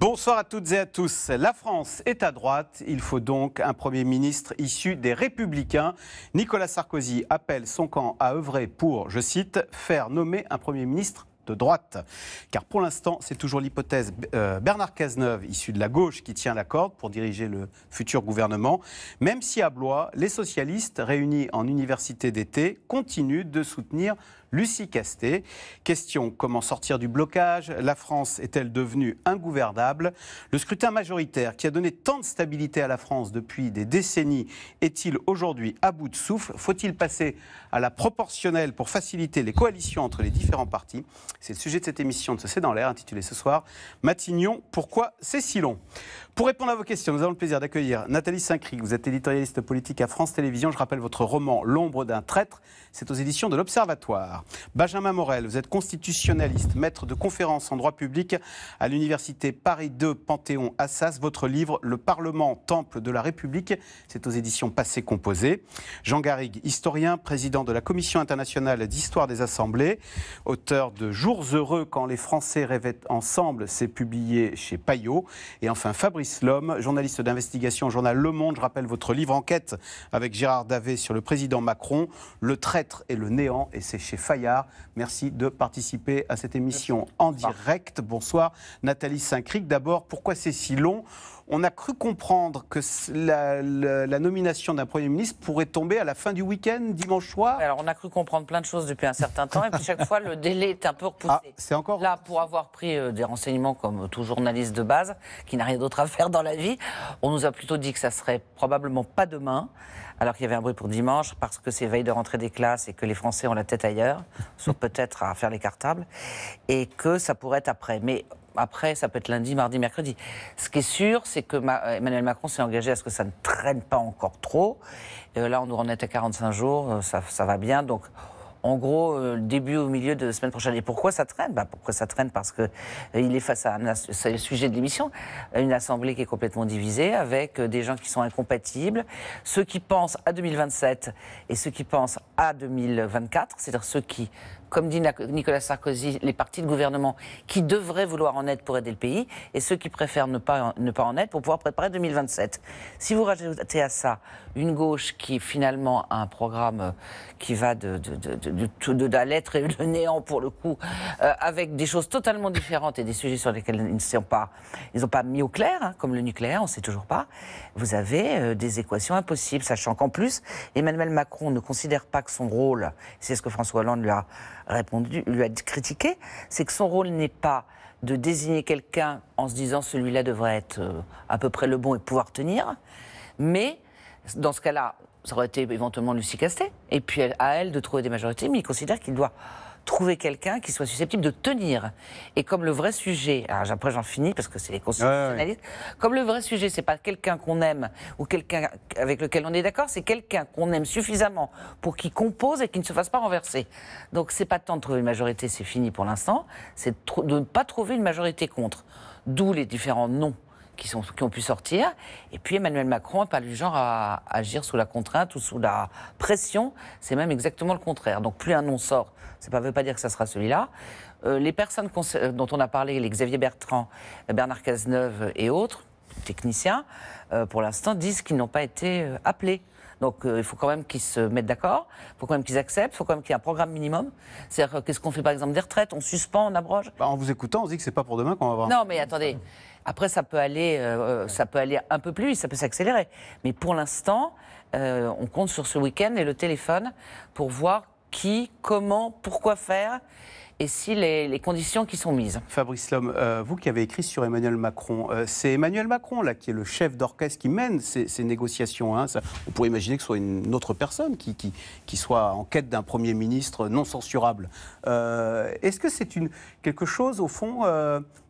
Bonsoir à toutes et à tous. La France est à droite. Il faut donc un Premier ministre issu des Républicains. Nicolas Sarkozy appelle son camp à œuvrer pour, je cite, faire nommer un Premier ministre de droite. Car pour l'instant, c'est toujours l'hypothèse euh, Bernard Cazeneuve, issu de la gauche, qui tient la corde pour diriger le futur gouvernement, même si à Blois, les socialistes, réunis en université d'été, continuent de soutenir Lucie Casté, Question comment sortir du blocage La France est-elle devenue ingouvernable Le scrutin majoritaire qui a donné tant de stabilité à la France depuis des décennies est-il aujourd'hui à bout de souffle Faut-il passer à la proportionnelle pour faciliter les coalitions entre les différents partis C'est le sujet de cette émission de ce C'est dans l'air intitulée ce soir Matignon, pourquoi c'est si long pour répondre à vos questions, nous avons le plaisir d'accueillir Nathalie Saint-Cric. Vous êtes éditorialiste politique à France Télévisions. Je rappelle votre roman L'ombre d'un traître. C'est aux éditions de l'Observatoire. Benjamin Morel, vous êtes constitutionnaliste, maître de conférences en droit public à l'Université Paris 2 Panthéon Assas. Votre livre Le Parlement, Temple de la République, c'est aux éditions Passé Composé. Jean Garrigue, historien, président de la Commission internationale d'histoire des assemblées, auteur de Jours heureux quand les Français rêvaient ensemble, c'est publié chez Payot. Et enfin, Fabrice L'homme, journaliste d'investigation au journal Le Monde. Je rappelle votre livre Enquête avec Gérard Davé sur le président Macron, Le traître et le néant, et c'est chez Fayard. Merci de participer à cette émission en direct. Bonsoir Nathalie Saint-Cric. D'abord, pourquoi c'est si long on a cru comprendre que la, nomination d'un Premier ministre pourrait tomber à la fin du week-end, dimanche soir. Alors, on a cru comprendre plein de choses depuis un certain temps, et puis chaque fois, le délai est un peu repoussé. Ah, c'est encore Là, pour avoir pris euh, des renseignements comme tout journaliste de base, qui n'a rien d'autre à faire dans la vie, on nous a plutôt dit que ça serait probablement pas demain, alors qu'il y avait un bruit pour dimanche, parce que c'est veille de rentrée des classes et que les Français ont la tête ailleurs, sauf peut-être à faire les cartables, et que ça pourrait être après. Mais après, ça peut être lundi, mardi, mercredi. Ce qui est sûr, c'est que Emmanuel Macron s'est engagé à ce que ça ne traîne pas encore trop. Euh, là, on nous en est à 45 jours, euh, ça, va bien. Donc, en gros, euh, début au milieu de la semaine prochaine. Et pourquoi ça traîne bah, Pourquoi ça traîne Parce qu'il est face à un sujet de l'émission, une assemblée qui est complètement divisée, avec des gens qui sont incompatibles, ceux qui pensent à 2027 et ceux qui pensent à 2024, c'est-à-dire ceux qui comme dit Nicolas Sarkozy, les partis de gouvernement qui devraient vouloir en être pour aider le pays et ceux qui préfèrent ne pas, ne pas en être pour pouvoir préparer 2027. Si vous rajoutez à ça une gauche qui finalement a un programme euh, qui va de, de, de, la lettre et le néant pour le coup, euh, avec des choses totalement différentes et des sujets sur lesquels ils ne pas, ils n'ont pas mis au clair, hein, comme le nucléaire, on ne sait toujours pas, vous avez euh, des équations impossibles, sachant qu'en plus, Emmanuel Macron ne considère pas que son rôle, c'est ce que François Hollande lui a répondu, lui a critiqué, c'est que son rôle n'est pas de désigner quelqu'un en se disant celui-là devrait être euh, à peu près le bon et pouvoir tenir, mais dans ce cas-là, ça aurait été éventuellement Lucie Castet, et puis à elle de trouver des majorités, mais il considère qu'il doit trouver quelqu'un qui soit susceptible de tenir. Et comme le vrai sujet, après j'en finis parce que c'est les constitutionnalistes, comme le vrai sujet, c'est pas quelqu'un qu'on aime ou quelqu'un avec lequel on est d'accord, c'est quelqu'un qu'on aime suffisamment pour qu'il compose et qu'il ne se fasse pas renverser. Donc c'est pas tant de trouver une majorité, c'est fini pour l'instant, c'est de ne pas trouver une majorité contre. D'où les différents noms qui, sont, qui ont pu sortir. Et puis Emmanuel Macron n'est pas du genre à, agir sous la contrainte ou sous la pression. C'est même exactement le contraire. Donc plus un nom sort, ça ne veut pas dire que ça sera celui-là. Euh, les personnes euh, dont on a parlé, les Xavier Bertrand, Bernard Cazeneuve et autres, techniciens, euh, pour l'instant disent qu'ils n'ont pas été appelés. Donc il faut quand même qu'ils se mettent d'accord, il faut quand même qu'ils acceptent, il faut quand même qu'il y ait un programme minimum. C'est-à-dire qu'est-ce qu'on fait par exemple des retraites On suspend, on abroge bah, En vous écoutant, on se dit que c'est pas pour demain qu'on va voir. Non mais attendez, après, ça peut aller, euh, euh, ça peut aller un peu plus, ça peut s'accélérer. Mais pour l'instant, euh, on compte sur ce week-end et le téléphone pour voir qui, comment, pourquoi faire et si les, conditions qui sont mises. Fabrice Lhomme, euh, vous qui avez écrit sur Emmanuel Macron, euh, c'est Emmanuel Macron là qui est le chef d'orchestre qui mène ces, négociations. Hein. on pourrait imaginer que ce soit une autre personne qui, soit en quête d'un Premier ministre non censurable. Euh, est-ce que c'est quelque chose au fond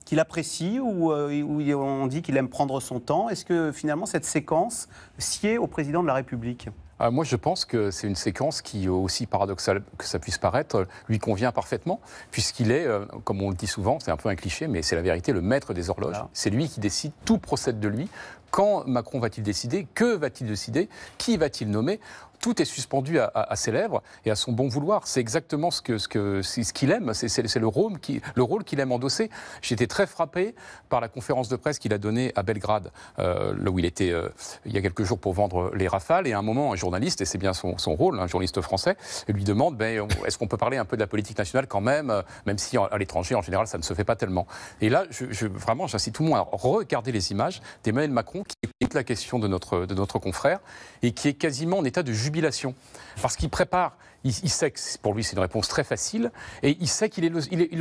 qu'il apprécie ou, ou on dit qu'il aime prendre son temps Est-ce que finalement cette séquence sied au président de la République euh, moi, je pense que c'est une séquence qui, euh, aussi paradoxale que ça puisse paraître, euh, lui convient parfaitement, puisqu'il est, comme on le dit souvent, c'est un peu un cliché, mais c'est la vérité, le maître des horloges. C'est lui qui décide, tout procède de lui. Quand Macron va-t-il décider Que va-t-il décider Qui va-t-il nommer tout est suspendu à, ses lèvres et à son bon vouloir. C'est exactement ce qu'il ce que, ce aime, c'est le rôle qu'il aime endosser. J'étais très frappé par la conférence de presse qu'il a donnée à Belgrade, euh, là où il était euh, il y a quelques jours pour vendre les rafales. Et à un moment, un journaliste, et c'est bien son, rôle, un journaliste français, lui demande ben, est-ce qu'on peut parler un peu de la politique nationale quand même, euh, même si à l'étranger, en général, ça ne se fait pas tellement. Et là, je, vraiment, j'incite tout le monde à regarder les images d'Emmanuel Macron qui écoute la question de notre, de notre confrère et qui est quasiment en état de jubilation. Parce qu'il prépare, il, sait que pour lui c'est une réponse très facile, et il sait qu'il est, le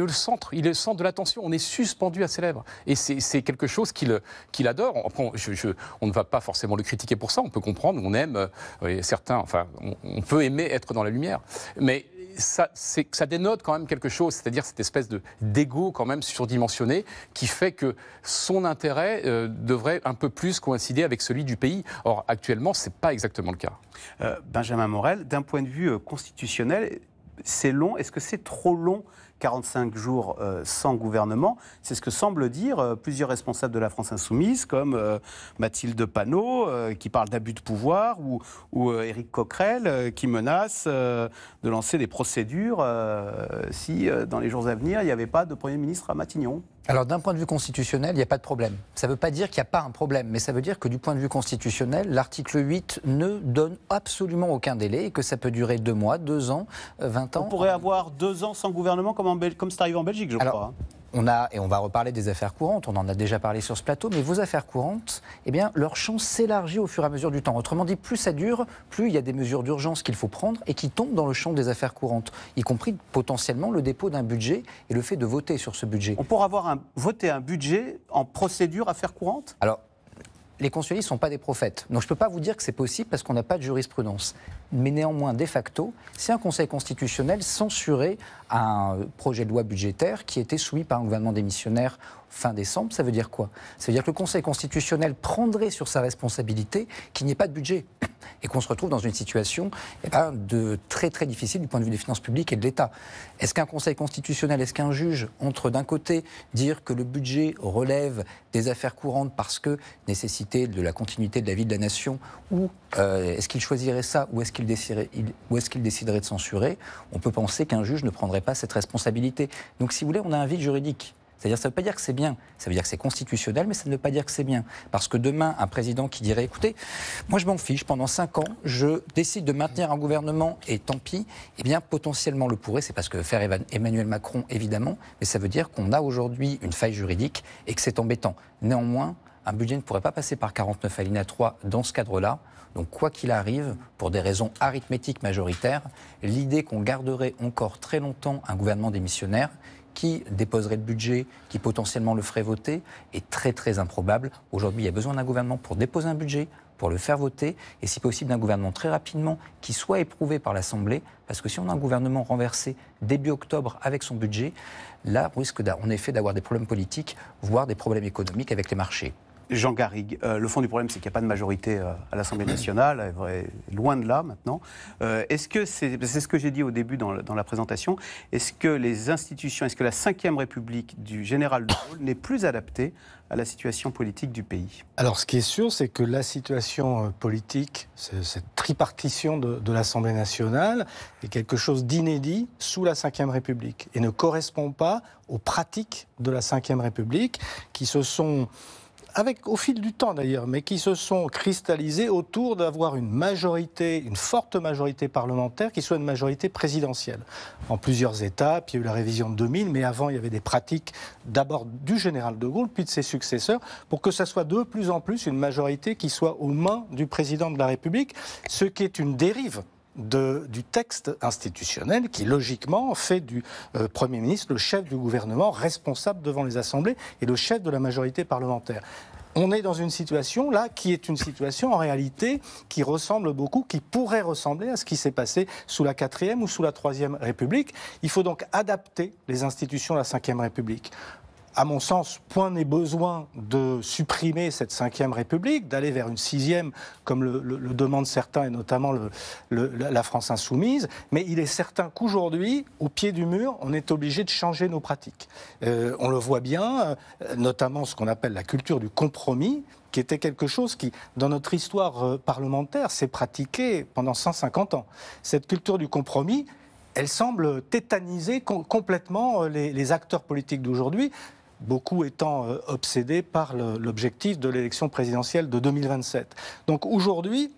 centre, il est le centre de l'attention, on est suspendu à ses lèvres. Et c'est quelque chose qu'il adore. on ne va pas forcément le critiquer pour ça, on peut comprendre, on aime, euh, certains, enfin, on, on peut aimer être dans la lumière. Mais ça, ça dénote quand même quelque chose, c'est-à-dire cette espèce de d'ego quand même surdimensionné qui fait que son intérêt euh, devrait un peu plus coïncider avec celui du pays. Or, actuellement, ce n'est pas exactement le cas. Euh, Benjamin Morel, d'un point de vue euh, constitutionnel, c'est long. Est-ce que c'est trop long 45 jours euh, sans gouvernement. C'est ce que semblent dire euh, plusieurs responsables de la France insoumise, comme euh, Mathilde Panot, qui parle d'abus de pouvoir, ou, ou Éric Coquerel, qui menace de lancer des procédures si, dans les jours à venir, il n'y avait pas de Premier ministre à Matignon. Alors d'un point de vue constitutionnel, il n'y a pas de problème. Ça ne veut pas dire qu'il n'y a pas un problème, mais ça veut dire que du point de vue constitutionnel, l'article 8 ne donne absolument aucun délai et que ça peut durer deux mois, deux ans, vingt ans. On pourrait avoir deux ans sans gouvernement comme comme, ça en Belgique, je crois. Hein. On a, et on va reparler des affaires courantes, on en a déjà parlé sur ce plateau, mais vos affaires courantes, eh bien, leur champ s'élargit au fur et à mesure du temps. Autrement dit, plus ça dure, plus il y a des mesures d'urgence qu'il faut prendre et qui tombent dans le champ des affaires courantes, y compris potentiellement le dépôt d'un budget et le fait de voter sur ce budget. On pourra avoir un, voter un budget en procédure affaires courantes Alors, les conseillers ne sont pas des prophètes. Donc je ne peux pas vous dire que c'est possible parce qu'on n'a pas de jurisprudence. Mais néanmoins, de facto, c'est un Conseil constitutionnel censurait un projet de loi budgétaire qui était soumis par un gouvernement démissionnaire fin décembre, ça veut dire quoi Ça veut dire que le Conseil constitutionnel prendrait sur sa responsabilité qu'il n'y ait pas de budget et qu'on se retrouve dans une situation eh ben, de très très difficile du point de vue des finances publiques et de l'État. Est-ce qu'un Conseil constitutionnel, est-ce qu'un juge entre d'un côté dire que le budget relève des affaires courantes parce que nécessité de la continuité de la vie de la nation, ou euh, est-ce qu'il choisirait ça, ou est-ce qu'il ou est-ce qu'il déciderait de censurer On peut penser qu'un juge ne prendrait pas cette responsabilité. Donc si vous voulez, on a un vide juridique. C'est-à-dire, ça ne veut pas dire que c'est bien. Ça veut dire que c'est constitutionnel, mais ça ne veut pas dire que c'est bien. Parce que demain, un président qui dirait, écoutez, moi je m'en fiche, pendant 5 ans, je décide de maintenir un gouvernement et tant pis, eh bien, potentiellement le pourrait. C'est parce que faire Emmanuel Macron, évidemment, mais ça veut dire qu'on a aujourd'hui une faille juridique et que c'est embêtant. Néanmoins, un budget ne pourrait pas passer par 49 alinéa 3 dans ce cadre-là. Donc, quoi qu'il arrive, pour des raisons arithmétiques majoritaires, l'idée qu'on garderait encore très longtemps un gouvernement démissionnaire, qui déposerait le budget, qui potentiellement le ferait voter, est très très improbable. Aujourd'hui, il y a besoin d'un gouvernement pour déposer un budget, pour le faire voter, et si possible d'un gouvernement très rapidement qui soit éprouvé par l'Assemblée, parce que si on a un gouvernement renversé début octobre avec son budget, là, on risque en effet d'avoir des problèmes politiques, voire des problèmes économiques avec les marchés. Jean Garrigue, euh, le fond du problème, c'est qu'il n'y a pas de majorité euh, à l'Assemblée nationale, loin de là maintenant. Euh, est-ce que c'est, ce que j'ai dit au début dans, la présentation, est-ce que les institutions, est-ce que la Ve République du général de Gaulle n'est plus adaptée à la situation politique du pays Alors ce qui est sûr, c'est que la situation politique, cette tripartition de, de l'Assemblée nationale, est quelque chose d'inédit sous la Ve République et ne correspond pas aux pratiques de la Ve République qui se sont avec au fil du temps d'ailleurs, mais qui se sont cristallisés autour d'avoir une majorité, une forte majorité parlementaire qui soit une majorité présidentielle. En plusieurs étapes, il y a eu la révision de 2000, mais avant il y avait des pratiques d'abord du général de Gaulle, puis de ses successeurs, pour que ça soit de plus en plus une majorité qui soit aux mains du président de la République, ce qui est une dérive du texte institutionnel qui, logiquement, fait du euh, Premier ministre le chef du gouvernement responsable devant les assemblées et le chef de la majorité parlementaire. On est dans une situation là qui est une situation en réalité qui ressemble beaucoup, qui pourrait ressembler à ce qui s'est passé sous la 4 ou sous la 3 République. Il faut donc adapter les institutions à la 5 République à mon sens, point n'est besoin de supprimer cette cinquième République, d'aller vers une sixième, comme le, le, demandent certains, et notamment le, la France insoumise. Mais il est certain qu'aujourd'hui, au pied du mur, on est obligé de changer nos pratiques. Euh, on le voit bien, euh, notamment ce qu'on appelle la culture du compromis, qui était quelque chose qui, dans notre histoire euh, parlementaire, s'est pratiqué pendant 150 ans. Cette culture du compromis, elle semble tétaniser complètement les acteurs politiques d'aujourd'hui, beaucoup étant euh, obsédés par l'objectif de l'élection présidentielle de 2027. Donc aujourd'hui,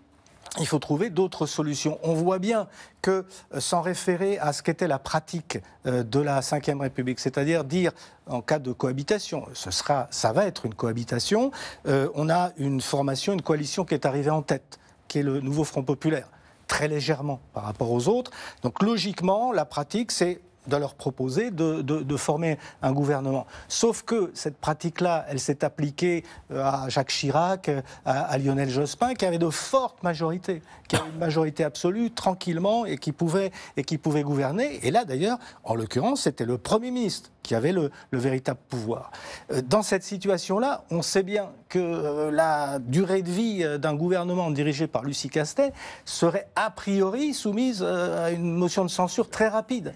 il faut trouver d'autres solutions. On voit bien que euh, sans référer à ce qu'était la pratique euh, de la Ve République, c'est-à-dire dire en cas de cohabitation, ce sera, ça va être une cohabitation, on a une formation, une coalition qui est arrivée en tête, qui est le nouveau Front populaire très légèrement par rapport aux autres. Donc logiquement, la pratique, c'est de leur proposer de, de, former un gouvernement. Sauf que cette pratique-là, elle s'est appliquée euh, à Jacques Chirac, euh, à, Lionel Jospin, qui avait de fortes majorités, qui avaient une majorité absolue, tranquillement, et qui pouvait, et qui pouvait gouverner. Et là, d'ailleurs, en l'occurrence, c'était le Premier ministre qui avait le, le véritable pouvoir. Euh, dans cette situation-là, on sait bien que euh, la durée de vie euh, d'un gouvernement dirigé par Lucie Castet serait a priori soumise euh, à une motion de censure très rapide.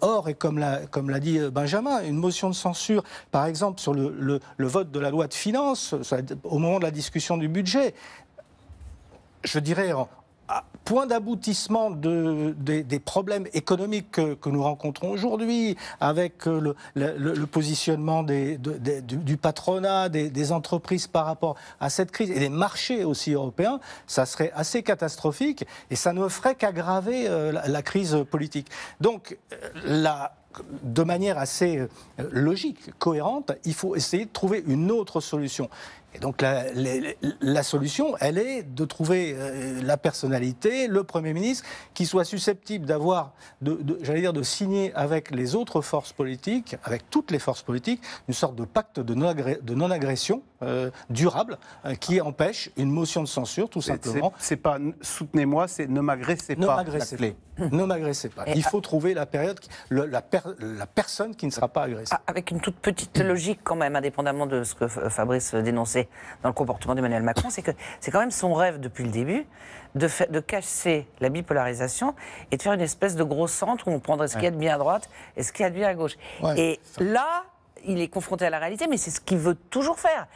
Or, et comme l'a, l'a dit Benjamin, une motion de censure, par exemple, sur le, le vote de la loi de finances, au moment de la discussion du budget, je dirais en, point d'aboutissement de, des problèmes économiques que, nous rencontrons aujourd'hui, avec euh, le, positionnement des, du, patronat, des, entreprises par rapport à cette crise, et des marchés aussi européens, ça serait assez catastrophique, et ça ne ferait qu'aggraver euh, la, crise politique. Donc, euh, de manière assez logique, cohérente, il faut essayer de trouver une autre solution. Et donc la, solution, elle est de trouver euh, la personnalité, le Premier ministre, qui soit susceptible d'avoir, de, j'allais dire, de signer avec les autres forces politiques, avec toutes les forces politiques, une sorte de pacte de non-agression euh, durable euh, qui empêche une motion de censure, tout simplement. C'est pas soutenez-moi, c'est ne m'agressez pas. Ne m'agressez pas ne m'agressez pas. Il faut trouver la période, la, la, personne qui ne sera pas agressée. Ah, avec une toute petite logique quand même, indépendamment de ce que euh, Fabrice dénonçait dans le comportement d'Emmanuel Macron, c'est que c'est quand même son rêve depuis le début de, fa... de casser la bipolarisation et de faire une espèce de gros centre où on prendrait ce qui est a de bien à droite et ce qui y a de bien à gauche. et là, il est confronté à la réalité, mais c'est ce qu'il veut toujours faire.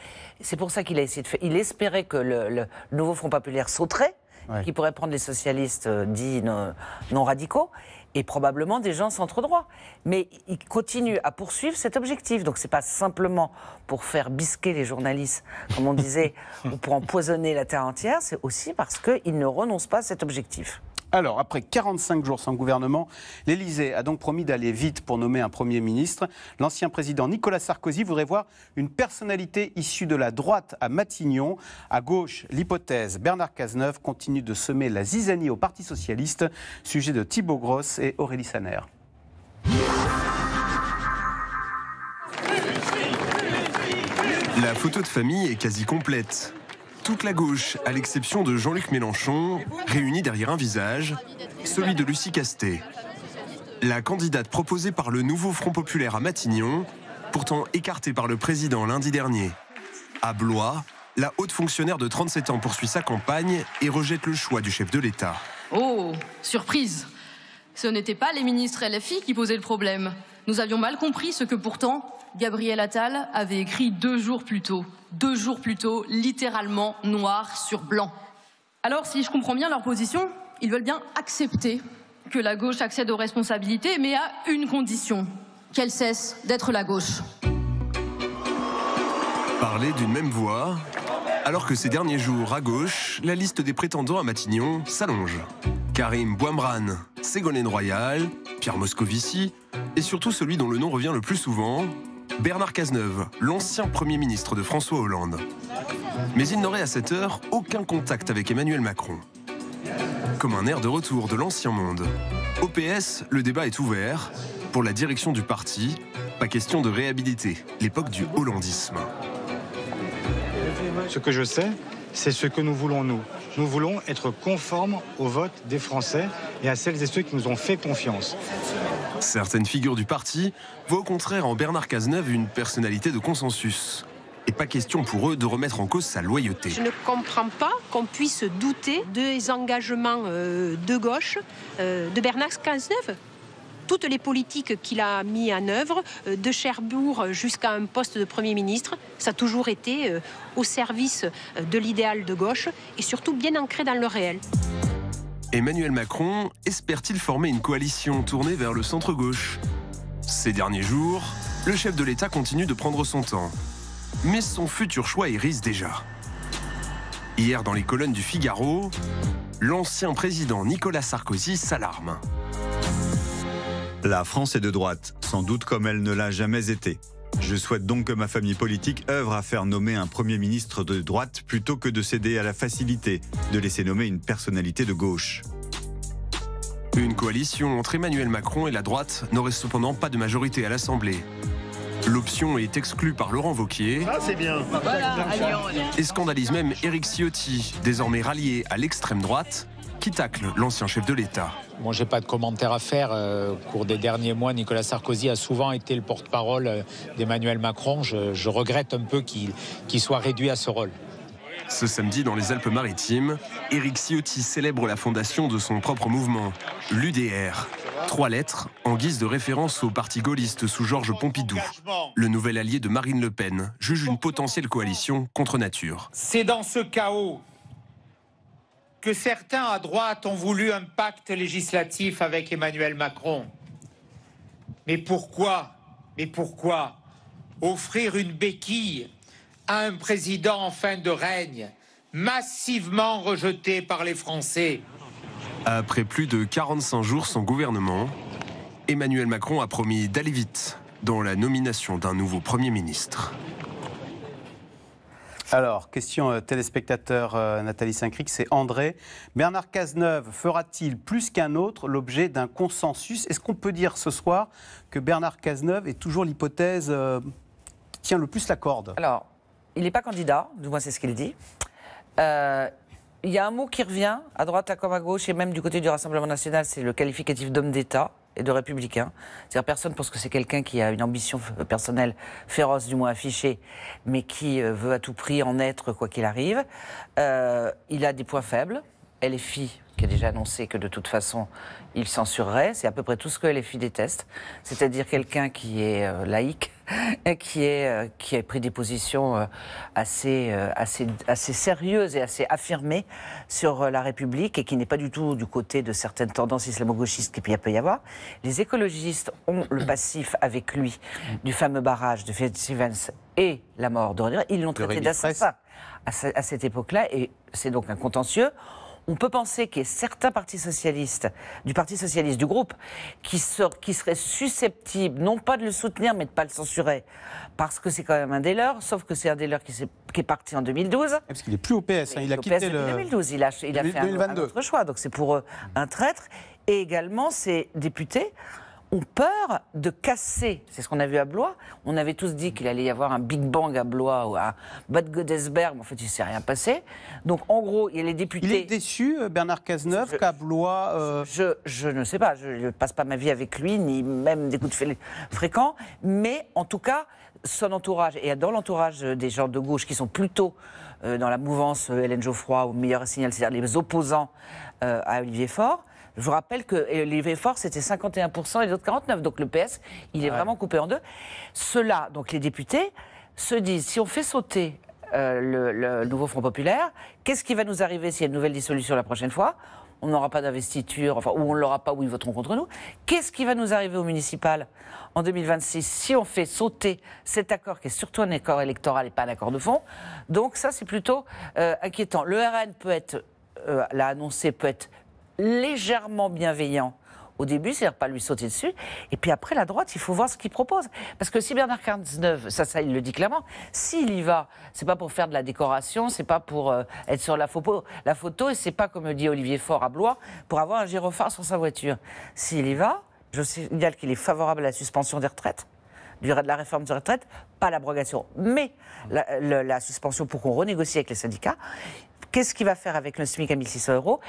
C'est pour ça qu'il a essayé de faire. Il espérait que le, le nouveau Front populaire sauterait qui pourraient prendre les socialistes euh, dits non, non radicaux et probablement des gens centre-droit. Mais ils continuent à poursuivre cet objectif. Donc ce n'est pas simplement pour faire bisquer les journalistes, comme on disait, ou pour empoisonner la terre entière, c'est aussi parce qu'ils ne renoncent pas à cet objectif. Alors, après 45 jours sans gouvernement, l'Elysée a donc promis d'aller vite pour nommer un Premier ministre. L'ancien président Nicolas Sarkozy voudrait voir une personnalité issue de la droite à Matignon. À gauche, l'hypothèse Bernard Cazeneuve continue de semer la zizanie au Parti socialiste. Sujet de Thibaut Grosse et Aurélie Saner. La photo de famille est quasi complète toute la gauche, à l'exception de Jean-Luc Mélenchon, réunit derrière un visage, celui de Lucie Castet. La candidate proposée par le nouveau Front populaire à Matignon, pourtant écartée par le président lundi dernier. À Blois, la haute fonctionnaire de 37 ans poursuit sa campagne et rejette le choix du chef de l'État. Oh, surprise ce n'étaient pas les ministres LFI qui posaient le problème. Nous avions mal compris ce que pourtant Gabriel Attal avait écrit deux jours plus tôt. Deux jours plus tôt, littéralement noir sur blanc. Alors, si je comprends bien leur position, ils veulent bien accepter que la gauche accède aux responsabilités, mais à une condition qu'elle cesse d'être la gauche. Parler d'une même voix, alors que ces derniers jours, à gauche, la liste des prétendants à Matignon s'allonge. Karim Boimran, Ségolène Royal, Pierre Moscovici, et surtout celui dont le nom revient le plus souvent, Bernard Cazeneuve, l'ancien Premier ministre de François Hollande. Mais il n'aurait à cette heure aucun contact avec Emmanuel Macron. Comme un air de retour de l'ancien monde. Au PS, le débat est ouvert. Pour la direction du parti, pas question de réhabiliter l'époque du hollandisme. Ce que je sais, c'est ce que nous voulons, nous. Nous voulons être conformes au vote des Français et à celles et ceux qui nous ont fait confiance. Certaines figures du parti voient au contraire en Bernard Cazeneuve une personnalité de consensus. Et pas question pour eux de remettre en cause sa loyauté. Je ne comprends pas qu'on puisse douter des engagements euh, de gauche euh, de Bernard Cazeneuve toutes les politiques qu'il a mis en œuvre, euh, de Cherbourg jusqu'à un poste de Premier ministre, ça a toujours été euh, au service euh, de l'idéal de gauche et surtout bien ancré dans le réel. Emmanuel Macron espère-t-il former une coalition tournée vers le centre-gauche Ces derniers jours, le chef de l'État continue de prendre son temps. Mais son futur choix irise déjà. Hier, dans les colonnes du Figaro, l'ancien président Nicolas Sarkozy s'alarme. La France est de droite, sans doute comme elle ne l'a jamais été. Je souhaite donc que ma famille politique œuvre à faire nommer un Premier ministre de droite plutôt que de céder à la facilité de laisser nommer une personnalité de gauche. Une coalition entre Emmanuel Macron et la droite n'aurait cependant pas de majorité à l'Assemblée. L'option est exclue par Laurent Vauquier. Ah, c'est bien. Et scandalise même Éric Ciotti, désormais rallié à l'extrême droite, qui tacle l'ancien chef de l'État. Moi, j'ai pas de commentaire à faire. Euh, au cours des derniers mois, Nicolas Sarkozy a souvent été le porte-parole euh, d'Emmanuel Macron. Je, regrette un peu qu'il soit réduit à ce rôle. Ce samedi, dans les Alpes-Maritimes, Éric Ciotti célèbre la fondation de son propre mouvement, l'UDR. Trois lettres en guise de référence au parti gaulliste sous Georges Pompidou. Le nouvel allié de Marine Le Pen juge une potentielle coalition contre nature. C'est dans ce chaos que certains à droite ont voulu un pacte législatif avec Emmanuel Macron. Mais pourquoi Mais pourquoi offrir une béquille à un président en fin de règne, massivement rejeté par les Français Après plus de 45 jours sans gouvernement, Emmanuel Macron a promis d'aller vite dans la nomination d'un nouveau Premier ministre. Alors, question euh, téléspectateur euh, Nathalie Saint-Cric, c'est André. Bernard Cazeneuve fera-t-il plus qu'un autre l'objet d'un consensus Est-ce qu'on peut dire ce soir que Bernard Cazeneuve est toujours l'hypothèse qui euh, tient le plus la corde Alors, il n'est pas candidat, du moins c'est ce qu'il dit. il y a un mot qui revient, à droite comme à gauche, et même du côté du Rassemblement national, c'est le qualificatif d'homme d'État et de républicain. C'est-à-dire personne pense que c'est quelqu'un qui a une ambition euh, personnelle féroce, du moins affichée, mais qui euh, veut à tout prix en être quoi qu'il arrive. Euh, il a des points faibles. Elle est fille, a déjà annoncé que de toute façon, il censurerait. C'est à peu près tout ce que les LFI déteste, c'est-à-dire quelqu'un qui est euh, laïque laïque, qui, est, euh, qui a pris des positions euh, assez, assez, assez sérieuses et assez affirmées sur la République et qui n'est pas du tout du côté de certaines tendances islamo-gauchistes qu'il peut y avoir. Les écologistes ont le passif avec lui du fameux barrage de Stevens et la mort de Ils l'ont traité d'assassin à cette époque-là et c'est donc un contentieux on peut penser qu'il y ait certains partis socialistes, du Parti socialiste du groupe, qui, seraient susceptibles, non pas de le soutenir, mais de ne pas le censurer, parce que c'est quand même un des leurs, sauf que c'est un des leurs qui, est parti en 2012. parce qu'il est plus au PS, hein. il, a quitté le... 2012, il a, il a fait un, autre choix, donc c'est pour euh, un traître. Et également, ces députés ont peur de casser. C'est ce qu'on a vu à Blois. On avait tous dit qu'il allait y avoir un Big Bang à Blois ou à Bad Godesberg. mais En fait, il ne s'est rien passé. Donc, en gros, il y a les députés. Il est déçu, euh, Bernard Cazeneuve, qu'à Blois. Euh, je, ne sais pas. Je ne passe pas ma vie avec lui, ni même des coups de fil fréquents. Mais en tout cas, son entourage, et dans l'entourage euh, des gens de gauche qui sont plutôt dans la mouvance Hélène Geoffroy ou meilleur signal, c'est-à-dire les opposants à Olivier Faure, je vous rappelle que les VFOR, c'était 51% et les autres 49%. Donc le PS, il est vraiment coupé en deux. Cela donc les députés, se disent, si on fait sauter euh, le, nouveau Front populaire. Qu'est-ce qui va nous arriver s'il y a une nouvelle dissolution la prochaine fois On n'aura pas d'investiture, enfin, ou on ne l'aura pas, ou ils voteront contre nous. Qu'est-ce qui va nous arriver au municipal en 2026 si on fait sauter cet accord qui est surtout un accord électoral et pas un accord de fond Donc ça, c'est plutôt euh, inquiétant. Le RN peut être, euh, l'a annoncé, peut être légèrement bienveillant au début, c'est-à-dire pas lui sauter dessus. Et puis après, la droite, il faut voir ce qu'il propose. Parce que si Bernard Cazeneuve, ça, ça, il le dit clairement, s'il y va, c'est pas pour faire de la décoration, c'est pas pour euh, être sur la photo, la photo et c'est pas, comme le dit Olivier Faure à Blois, pour avoir un gyrophare sur sa voiture. S'il y va, je signale qu'il est favorable à la suspension des retraites de la réforme des retraites, pas l'abrogation, mais la suspension pour qu'on renégocie avec les syndicats. Qu'est-ce qu'il va faire avec le SMIC à 1600 euros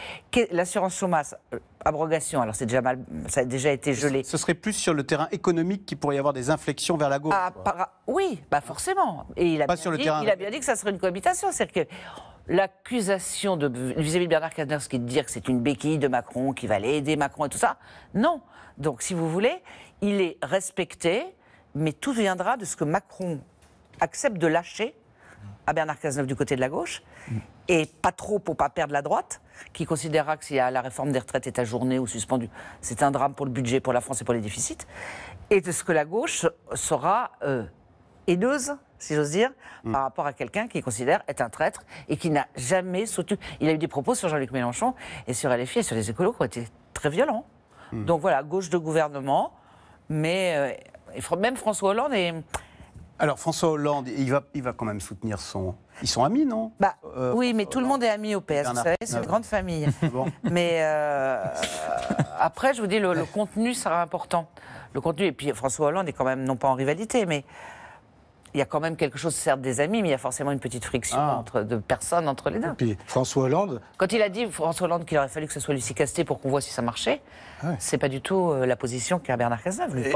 L'assurance chômage, euh, abrogation, alors c'est déjà mal, ça a déjà été gelé. Ce serait plus sur le terrain économique qu'il pourrait y avoir des inflexions vers la gauche. Ah, oui, bah forcément. Et il a, sur dit, le il a bien dit que ça serait une cohabitation. C'est-à-dire que l'accusation vis-à-vis de Bernard qui de dire que c'est une béquille de Macron, qui va aider Macron et tout ça, non. Donc, si vous voulez, il est respecté, mais tout viendra de ce que Macron accepte de lâcher à Bernard Cazeneuve du côté de la gauche, et pas trop pour pas perdre la droite, qui considérera que si la réforme des retraites est ajournée ou suspendue, c'est un drame pour le budget, pour la France et pour les déficits, et de ce que la gauche sera euh, haineuse, si j'ose dire, mm. par rapport à quelqu'un qui considère être un traître et qui n'a jamais soutenu. Il a eu des propos sur Jean-Luc Mélenchon et sur LFI et sur les écolos qui ont été très violents. Mm. Donc voilà, gauche de gouvernement, mais euh, même François Hollande est alors François Hollande, il va, il va quand même soutenir son. Ils sont amis, non bah, euh, Oui, mais tout le monde est ami au PS, vous savez, c'est une grande famille. Mais euh, après, je vous dis, le contenu sera important. Le contenu, et puis François Hollande est quand même non pas en rivalité, mais il y a quand même quelque chose, certes des amis, mais il y a forcément une petite friction ah. de entre deux personnes, entre les deux. Et puis François Hollande. Quand il a dit François Hollande qu'il aurait fallu que ce soit Lucie Casté pour qu'on voit si ça marchait, ah c'est pas du tout euh, la position qu'a Bernard Cazeneuve. et,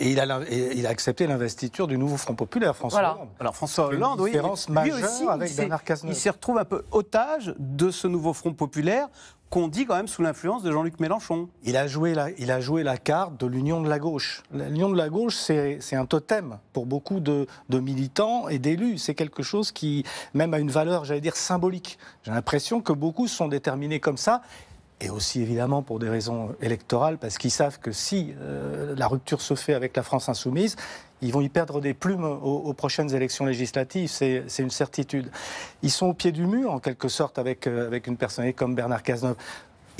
il, a, il a accepté l'investiture du nouveau Front populaire, François Hollande. Alors François Hollande, oui, différence majeure avec Bernard Cazeneuve. Il s'y retrouve un peu otage de ce nouveau Front populaire qu'on dit quand même sous l'influence de Jean-Luc Mélenchon. Il a, joué la, il a joué la carte de l'union de la gauche. L'union de la gauche, c'est un totem pour beaucoup de, militants et d'élus. C'est quelque chose qui même a une valeur, j'allais dire, symbolique. J'ai l'impression que beaucoup sont déterminés comme ça et aussi évidemment pour des raisons électorales, parce qu'ils savent que si euh, la rupture se fait avec la France insoumise, ils vont y perdre des plumes aux, prochaines élections législatives, c'est une certitude. Ils sont au pied du mur, en quelque sorte, avec, euh, une personnalité comme Bernard Cazeneuve.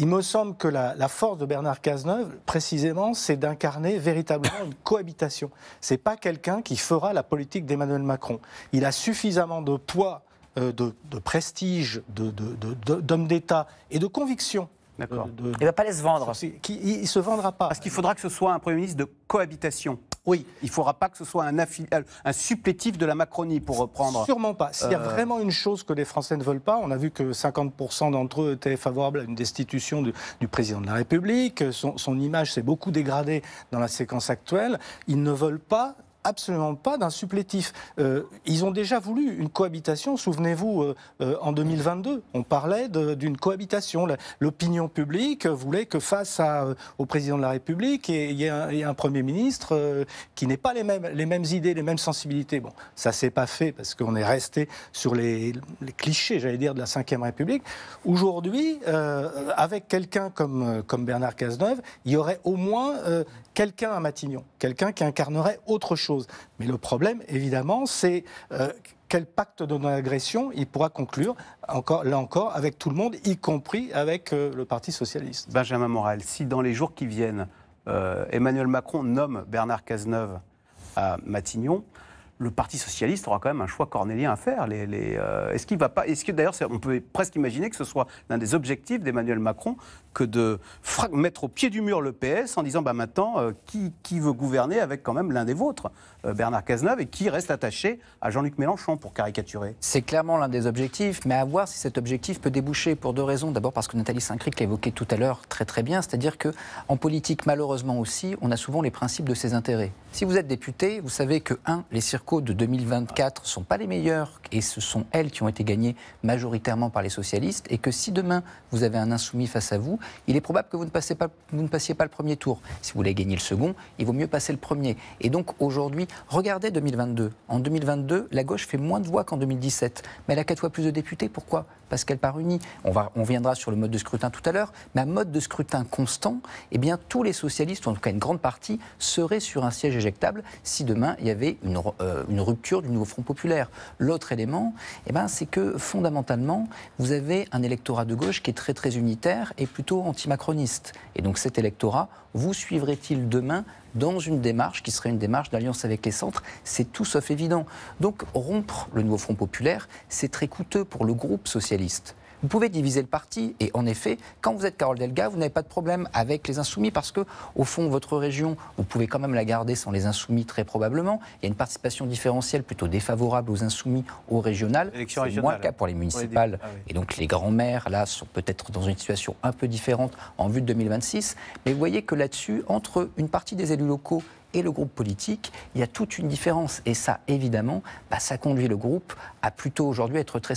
Il me semble que la, force de Bernard Cazeneuve, précisément, c'est d'incarner véritablement une cohabitation. C'est pas quelqu'un qui fera la politique d'Emmanuel Macron. Il a suffisamment de poids, euh, de, prestige, d'homme d'État et de conviction. D'accord. il ne va pas laisser se vendre. il ne se vendra pas. Parce qu'il faudra que ce soit un Premier ministre de cohabitation. Oui. Il ne faudra pas que ce soit un, supplétif de la Macronie, pour reprendre. Sûrement pas. S'il y a euh. vraiment une chose que les Français ne veulent pas, on a vu que 50% d'entre eux étaient favorables à une destitution du, président de la République, son image s'est beaucoup dégradée dans la séquence actuelle, ils ne veulent pas absolument pas d'un supplétif. Euh, ils ont déjà voulu une cohabitation, souvenez-vous, euh, euh, en 2022, on parlait d'une cohabitation. L'opinion publique voulait que face au président de la République, il y ait un, Premier ministre qui n'ait pas les mêmes, les mêmes idées, les mêmes sensibilités. Bon, ça ne s'est pas fait parce qu'on est resté sur les, clichés, j'allais dire, de la Ve République. Aujourd'hui, avec quelqu'un comme, comme Bernard Cazeneuve, il y aurait au moins quelqu'un à Matignon, quelqu'un qui incarnerait autre chose. Mais le problème, évidemment, c'est euh, quel pacte de non-agression il pourra conclure, encore, là encore, avec tout le monde, y compris avec euh, le Parti socialiste. Benjamin Morel, si dans les jours qui viennent, euh, Emmanuel Macron nomme Bernard Cazeneuve à Matignon, le Parti socialiste aura quand même un choix cornélien à faire. est-ce qu'il va pas Est-ce que d'ailleurs, on peut presque imaginer que ce soit l'un des objectifs d'Emmanuel Macron que de mettre au pied du mur le PS en disant bah, maintenant, euh, qui, veut gouverner avec quand même l'un des vôtres, euh, Bernard Cazeneuve, et qui reste attaché à Jean-Luc Mélenchon, pour caricaturer C'est clairement l'un des objectifs, mais à voir si cet objectif peut déboucher pour deux raisons. D'abord parce que Nathalie Saint-Cric l'a évoqué tout à l'heure très très bien, c'est-à-dire que en politique, malheureusement aussi, on a souvent les principes de ses intérêts. Si vous êtes député, vous savez que, un, les circos de 2024 ne sont pas les meilleurs, et ce sont elles qui ont été gagnées majoritairement par les socialistes, et que si demain vous avez un insoumis face à vous, il est probable que vous ne, pas, vous ne passiez pas le premier tour. Si vous voulez gagner le second, il vaut mieux passer le premier. Et donc aujourd'hui, regardez 2022. En 2022, la gauche fait moins de voix qu'en 2017, mais elle a quatre fois plus de députés. Pourquoi Pascal Paruni. On, va, on viendra sur le mode de scrutin tout à l'heure, mais un mode de scrutin constant, eh bien, tous les socialistes, ou en tout cas une grande partie, seraient sur un siège éjectable si demain il y avait une, euh, rupture du nouveau Front populaire. L'autre élément, eh ben, c'est que fondamentalement, vous avez un électorat de gauche qui est très très unitaire et plutôt antimacroniste. Et donc cet électorat, vous suivrez il demain dans une démarche qui serait une démarche d'alliance avec les centres. C'est tout sauf évident. Donc rompre le nouveau Front populaire, c'est très coûteux pour le groupe socialiste. Vous pouvez diviser le parti. Et en effet, quand vous êtes Carole Delga, vous n'avez pas de problème avec les insoumis parce que, au fond, votre région, vous pouvez quand même la garder sans les insoumis très probablement. Il y a une participation différentielle plutôt défavorable aux insoumis, au régional C'est moins le cas pour les municipales. Ah et donc les grands-mères, là, sont peut-être dans une situation un peu différente en vue de 2026. Mais vous voyez que là-dessus, entre une partie des élus locaux et le groupe politique, il y a toute une différence. Et ça, évidemment, bah, ça conduit le groupe à plutôt aujourd'hui être très,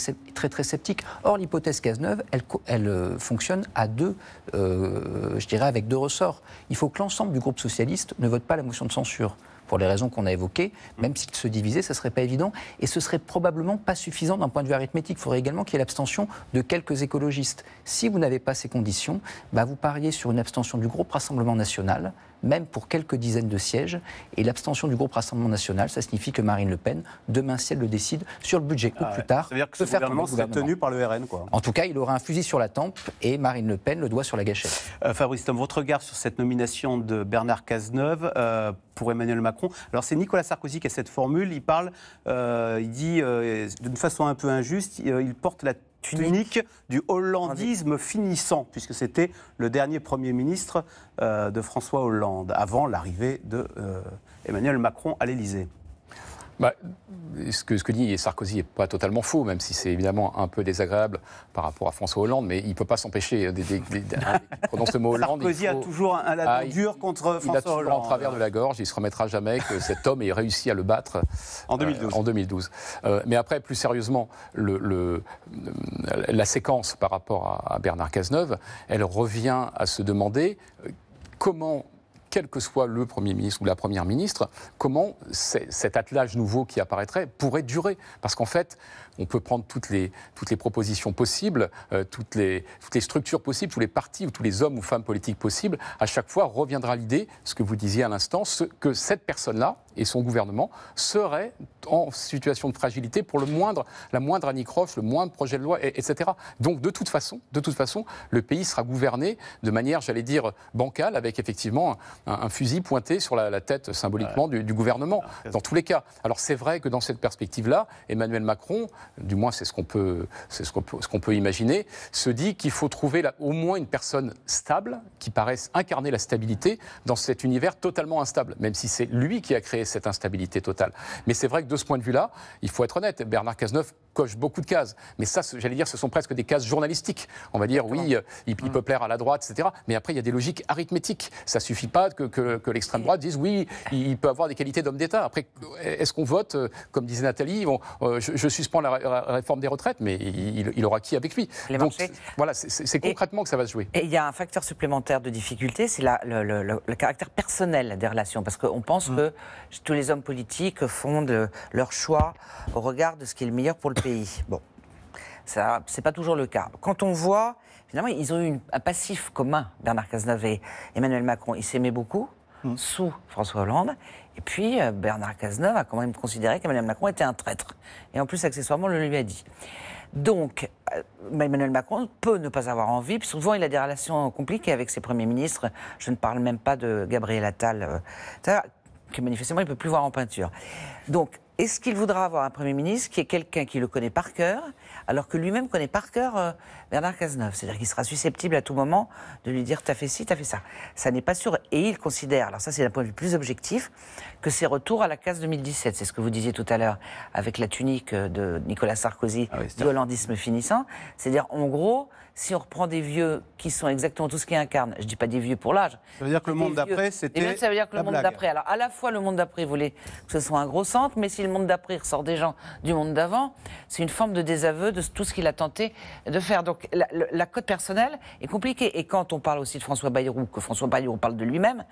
très, sceptique. Or, l'hypothèse Cazeneuve, elle, elle, euh, fonctionne à deux, euh, je dirais, avec deux ressorts. Il faut que l'ensemble du groupe socialiste ne vote pas la motion de censure pour les raisons qu'on a évoquées, mm. même s'il se divisait, ce ne serait pas évident, et ce serait probablement pas suffisant d'un point de vue arithmétique. Il faudrait également qu'il y ait l'abstention de quelques écologistes. Si vous n'avez pas ces conditions, bah, vous pariez sur une abstention du groupe Rassemblement national, même pour quelques dizaines de sièges. Et l'abstention du groupe Rassemblement National, ça signifie que Marine Le Pen, demain si elle le décide, sur le budget ou ah plus tard, ça veut dire que ce sera tenu par le RN. Quoi. En tout cas, il aura un fusil sur la tempe et Marine Le Pen le doigt sur la gâchette. Euh, Fabrice Tom, votre regard sur cette nomination de Bernard Cazeneuve euh, pour Emmanuel Macron. Alors c'est Nicolas Sarkozy qui a cette formule. Il parle, euh, il dit d'une façon un peu injuste, il porte la Unique du hollandisme finissant, puisque c'était le dernier Premier ministre euh, de François Hollande, avant l'arrivée de euh, Emmanuel Macron à l'Élysée. Bah, ce, que, dit Sarkozy n'est pas totalement faux, même si c'est évidemment un peu désagréable par rapport à François Hollande, mais il ne peut pas s'empêcher euh, de prononcer le mot Hollande. Sarkozy a toujours un, ah, la dur contre François François il a toujours Hollande. en travers de la gorge, il ne se remettra jamais que cet homme ait réussi à le battre en 2012. Euh, en 2012. Euh, mais après, plus sérieusement, la séquence par rapport à Bernard Cazeneuve, elle revient à se demander comment quel que soit le Premier ministre ou la Première ministre, comment cet attelage nouveau qui apparaîtrait pourrait durer. Parce qu'en fait, on peut prendre toutes les, toutes les propositions possibles, euh, toutes, les, toutes les structures possibles, tous les partis ou tous les hommes ou femmes politiques possibles. À chaque fois, reviendra l'idée, ce que vous disiez à l'instant, que cette personne-là, et son gouvernement serait en situation de fragilité pour le moindre, la moindre anicroche, le moindre projet de loi, etc. Donc de toute façon, de toute façon, le pays sera gouverné de manière, j'allais dire, bancale, avec effectivement un, fusil pointé sur la, tête symboliquement du, gouvernement. dans tous les cas. Alors c'est vrai que dans cette perspective-là, Emmanuel Macron, du moins c'est ce qu'on peut, c'est ce imaginer, se dit qu'il faut trouver au moins une personne stable qui paraisse incarner la stabilité dans cet univers totalement instable, même si c'est lui qui a créé cette instabilité totale. Mais c'est vrai que de ce point de vue-là, il faut être honnête, Bernard Cazeneuve coche beaucoup de cases. Mais ça, j'allais dire, ce sont presque des cases journalistiques. On va dire, oui, euh, il, mmh. peut plaire à la droite, etc. Mais après, il y a des logiques arithmétiques. Ça ne suffit pas que, l'extrême droite dise, oui, il peut avoir des qualités d'homme d'État. Après, est-ce qu'on vote, euh, comme disait Nathalie, euh, je, suspends la, réforme des retraites, mais il, aura qui avec lui Les Donc, voilà, c'est concrètement que ça va se jouer. Et il y a un facteur supplémentaire de difficulté, c'est le, caractère personnel des relations. Parce qu'on pense mmh. que tous les hommes politiques font leur choix au regard de ce qui est le meilleur pour le pays. Bon, ça, c'est pas toujours le cas. Quand on voit, finalement, ils ont eu un passif commun, Bernard Cazeneuve et Emmanuel Macron. Ils s'aimaient beaucoup hmm. sous François Hollande. Et puis, euh, Bernard Cazeneuve a quand même considéré qu'Emmanuel Macron était un traître. Et en plus, accessoirement, le lui a dit. Donc, euh, Emmanuel Macron peut ne pas avoir envie. souvent, il a des relations compliquées avec ses premiers ministres. Je ne parle même pas de Gabriel Attal. Euh, que manifestement il ne peut plus voir en peinture. Donc, est-ce qu'il voudra avoir un Premier ministre qui est quelqu'un qui le connaît par cœur, alors que lui-même connaît par cœur euh, Bernard Cazeneuve C'est-à-dire qu'il sera susceptible à tout moment de lui dire t'as fait ci, t'as fait ça. Ça n'est pas sûr. Et il considère, alors ça c'est d'un point de vue plus objectif, que ces retours à la case 2017. C'est ce que vous disiez tout à l'heure avec la tunique euh, de Nicolas Sarkozy, ah du hollandisme finissant. C'est-à-dire en gros si on reprend des vieux qui sont exactement tout ce qui incarne, je ne dis pas des vieux pour l'âge. Ça veut dire que le monde d'après, c'était. Ça veut dire que le monde d'après. Alors, à la fois, le monde d'après voulait que ce soit un gros centre, mais si le monde d'après ressort des gens du monde d'avant, c'est une forme de désaveu de tout ce qu'il a tenté de faire. Donc, la, cote personnelle est compliquée. Et quand on parle aussi de François Bayrou, que François Bayrou parle de lui-même,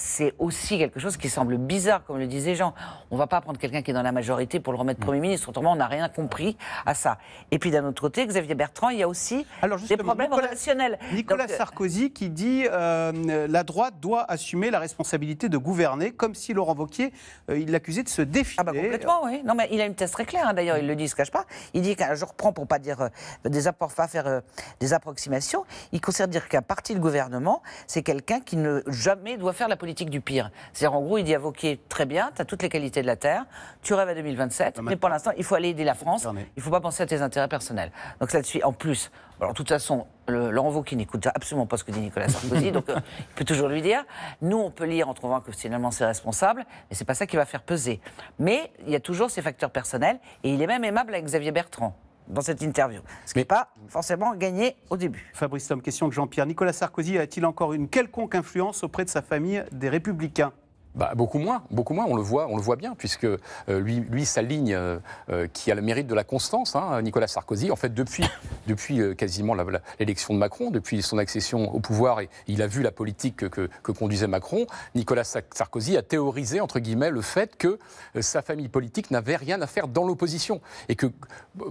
c'est aussi quelque chose qui semble bizarre, comme le disait Jean. On ne va pas prendre quelqu'un qui est dans la majorité pour le remettre mm. Premier ministre, autrement on n'a rien compris à ça. Et puis d'un autre côté, Xavier Bertrand, il y a aussi Alors des problèmes Nicolas, Nicolas euh, Sarkozy qui dit euh, la droite doit assumer la responsabilité de gouverner, comme si Laurent Wauquiez, euh, il l'accusait de se défier. Ah bah complètement, oui. Non mais il a une thèse très claire, hein, d'ailleurs, il le dit, il se cache pas. Il dit qu'un reprends prend pour pas dire euh, des apports, pas faire des approximations, il considère dire qu'un parti de gouvernement, c'est quelqu'un qui ne jamais doit faire la politique politique du pire. C'est-à-dire, en gros, il dit à très bien, tu as toutes les qualités de la Terre, tu rêves à 2027, mais pour l'instant, il faut aller aider la France, il ne faut pas penser à tes intérêts personnels. Donc ça te suit. en plus, alors, de toute façon, le, Laurent Wauquiez n'écoute absolument pas ce que dit Nicolas Sarkozy, donc euh, il peut toujours lui dire. Nous, on peut lire en trouvant que finalement c'est responsable, mais c'est pas ça qui va faire peser. Mais il y a toujours ces facteurs personnels, et il est même aimable avec Xavier Bertrand dans cette interview. Ce n'est pas forcément gagné au début. Fabrice Tom, question que Jean-Pierre. Nicolas Sarkozy a-t-il encore une quelconque influence auprès de sa famille des Républicains bah, beaucoup moins, beaucoup moins. On le voit, on le voit bien, puisque euh, lui, lui, sa ligne euh, euh, qui a le mérite de la constance, hein, Nicolas Sarkozy. En fait, depuis, depuis quasiment l'élection de Macron, depuis son accession au pouvoir, et il a vu la politique que, conduisait Macron. Nicolas Sarkozy a théorisé entre guillemets le fait que sa famille politique n'avait rien à faire dans l'opposition et que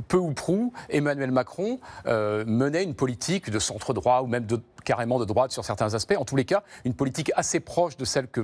peu ou prou, Emmanuel Macron menait une politique de centre droit ou même de carrément de droite sur certains aspects. En tous les cas, une politique assez proche de celle que,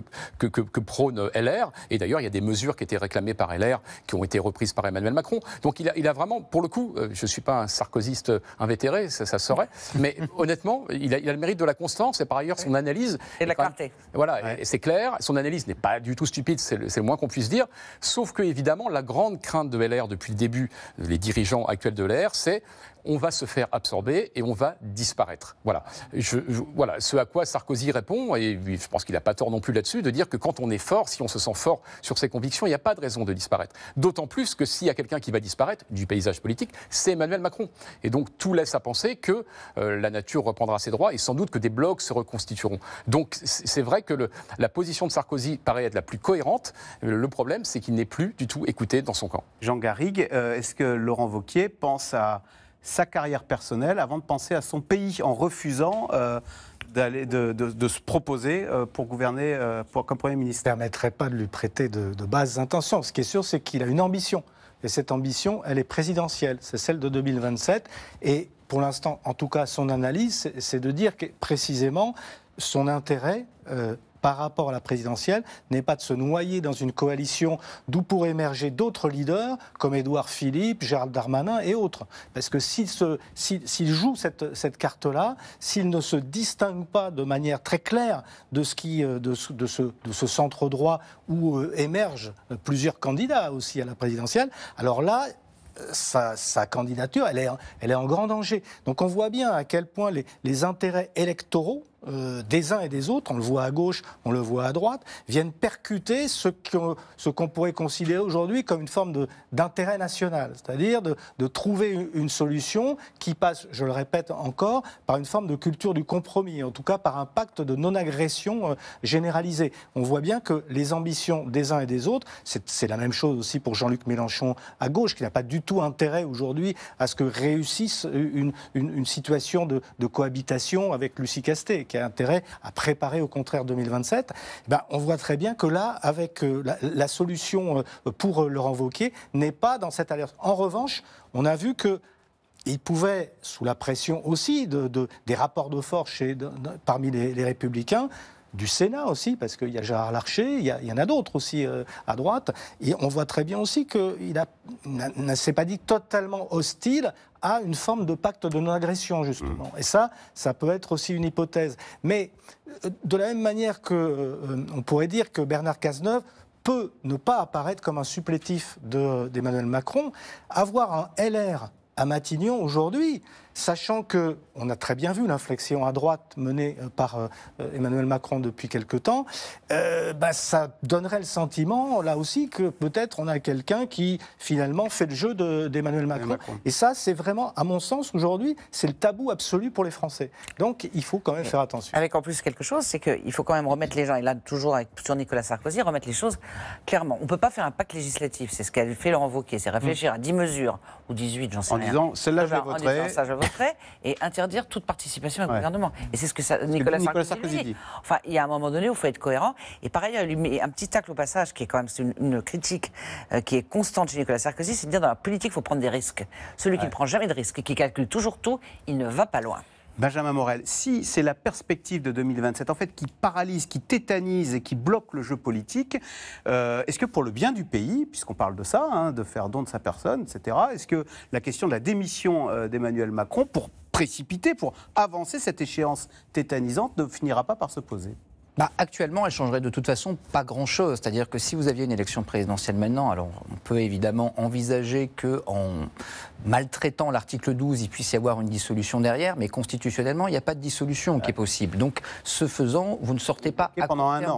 que, prône LR. Et d'ailleurs, il y a des mesures qui étaient réclamées par LR qui ont été reprises par Emmanuel Macron. Donc il a, vraiment, pour le coup, euh, je ne suis pas un sarkozyste invétéré, ça, ça serait, mais honnêtement, il a, le mérite de la constance et par ailleurs, son analyse. Et la clarté. voilà, c'est clair. Son analyse n'est pas du tout stupide, c'est le, moins qu'on puisse dire. Sauf que, évidemment, la grande crainte de LR depuis le début, les dirigeants actuels de LR, c'est on va se faire absorber et on va disparaître. Voilà. Je, voilà ce à quoi Sarkozy répond, et je pense qu'il n'a pas tort non plus là-dessus, de dire que quand on est fort, si on se sent fort sur ses convictions, il n'y a pas de raison de disparaître. D'autant plus que s'il y a quelqu'un qui va disparaître du paysage politique, c'est Emmanuel Macron. Et donc tout laisse à penser que euh, la nature reprendra ses droits et sans doute que des blocs se reconstitueront. Donc c'est vrai que le, la position de Sarkozy paraît être la plus cohérente. Euh, le problème, c'est qu'il n'est plus du tout écouté dans son camp. Jean Garrigue, euh, est-ce que Laurent Vauquier pense à sa carrière personnelle avant de penser à son pays, en refusant euh, d'aller, de, se proposer euh, pour gouverner euh, pour, comme Premier ministre. Ça ne permettrait pas de lui prêter de, de bases intentions. Ce qui est sûr, c'est qu'il a une ambition. Et cette ambition, elle est présidentielle. C'est celle de 2027. Et pour l'instant, en tout cas, son analyse, c'est de dire que précisément son intérêt par rapport à la présidentielle n'est pas de se noyer dans une coalition d'où pourraient émerger d'autres leaders comme Édouard Philippe, Gérald Darmanin et autres. Parce que s'il joue cette, carte-là, s'il ne se distingue pas de manière très claire de ce, euh, centre droit où euh, émergent plusieurs candidats aussi à la présidentielle, alors là, euh, sa, candidature, elle est, en grand danger. Donc on voit bien à quel point les intérêts électoraux euh, des uns et des autres, on le voit à gauche, on le voit à droite, viennent percuter ce qu'on ce pourrait considérer aujourd'hui comme une forme d'intérêt national, c'est-à-dire de, trouver une solution qui passe, je le répète encore, par une forme de culture du compromis, en tout cas par un pacte de non-agression euh, généralisé. On voit bien que les ambitions des uns et des autres, c'est la même chose aussi pour Jean-Luc Mélenchon à gauche, qui n'a pas du tout intérêt aujourd'hui à ce que réussisse une, situation de, cohabitation avec Lucie Castet intérêt à préparer au contraire 2027, eh ben, on voit très bien que là, avec euh, la, solution euh, pour euh, le renvoquer n'est pas dans cette alerte. En revanche, on a vu que il pouvait, sous la pression aussi de, des rapports de force chez, parmi les, républicains, du Sénat aussi, parce qu'il y a Gérard Larcher, il y, en a d'autres aussi à droite. Et on voit très bien aussi qu'il ne s'est pas dit totalement hostile à une forme de pacte de non-agression, justement. Mm. Et ça, ça peut être aussi une hypothèse. Mais euh, de la même manière que euh, on pourrait dire que Bernard Cazeneuve peut ne pas apparaître comme un supplétif d'Emmanuel Macron, avoir un LR à Matignon aujourd'hui, sachant que on a très bien vu l'inflexion à droite menée euh, par euh, Emmanuel Macron depuis quelque temps, euh, bah, ça donnerait le sentiment là aussi que peut-être on a quelqu'un qui finalement fait le jeu d'Emmanuel de, Macron. Macron. Et ça, c'est vraiment, à mon sens, aujourd'hui, c'est le tabou absolu pour les Français. Donc, il faut quand même faire attention. Avec en plus quelque chose, c'est qu'il faut quand même remettre les gens, et là toujours avec, sur Nicolas Sarkozy, remettre les choses clairement. On ne peut pas faire un pacte législatif, c'est ce qu'a fait Laurent Wauquiez, c'est réfléchir à 10 mesures, ou 18, j'en sais en Disant, celle-là, je, je voterai, et interdire toute participation au gouvernement. Et c'est ce que Nicolas, Sarkozy, dit. Enfin, il y a un moment donné où il faut être cohérent. Et pareil, lui met un petit tacle au passage, qui est quand même une, critique euh, qui est constante chez Nicolas Sarkozy, c'est de dire dans la politique, il faut prendre des risques. Celui qui ne prend jamais de risques, qui calcule toujours tout, il ne va pas loin. Benjamin Morel, si c'est la perspective de 2027 en fait qui paralyse, qui tétanise et qui bloque le jeu politique, euh, est-ce que pour le bien du pays, puisqu'on parle de ça, hein, de faire don de sa personne, etc., est-ce que la question de la démission euh, d'Emmanuel Macron pour précipiter, pour avancer cette échéance tétanisante, ne finira pas par se poser bah, actuellement, elle changerait de toute façon pas grand-chose. C'est-à-dire que si vous aviez une élection présidentielle maintenant, alors on peut évidemment envisager qu'en maltraitant l'article 12, il puisse y avoir une dissolution derrière, mais constitutionnellement, il n'y a pas de dissolution qui est possible. Donc, ce faisant, vous ne sortez pas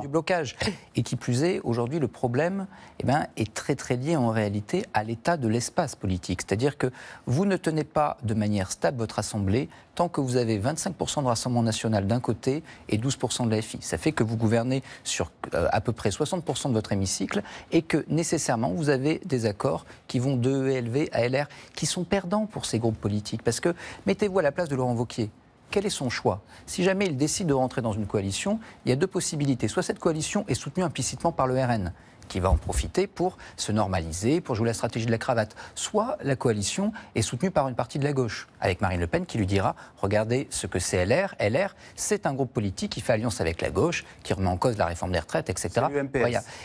du blocage. Et qui plus est, aujourd'hui, le problème eh ben, est très très lié en réalité à l'état de l'espace politique. C'est-à-dire que vous ne tenez pas de manière stable votre assemblée tant que vous avez 25% de Rassemblement national d'un côté et 12% de la FI. Ça fait que vous gouvernez sur euh, à peu près 60% de votre hémicycle et que nécessairement vous avez des accords qui vont de ELV à LR qui sont perdants pour ces groupes politiques. Parce que mettez-vous à la place de Laurent Vauquier. quel est son choix Si jamais il décide de rentrer dans une coalition, il y a deux possibilités. Soit cette coalition est soutenue implicitement par le RN, qui va en profiter pour se normaliser, pour jouer la stratégie de la cravate. Soit la coalition est soutenue par une partie de la gauche, avec Marine Le Pen qui lui dira Regardez ce que c'est LR. LR, c'est un groupe politique qui fait alliance avec la gauche, qui remet en cause la réforme des retraites, etc.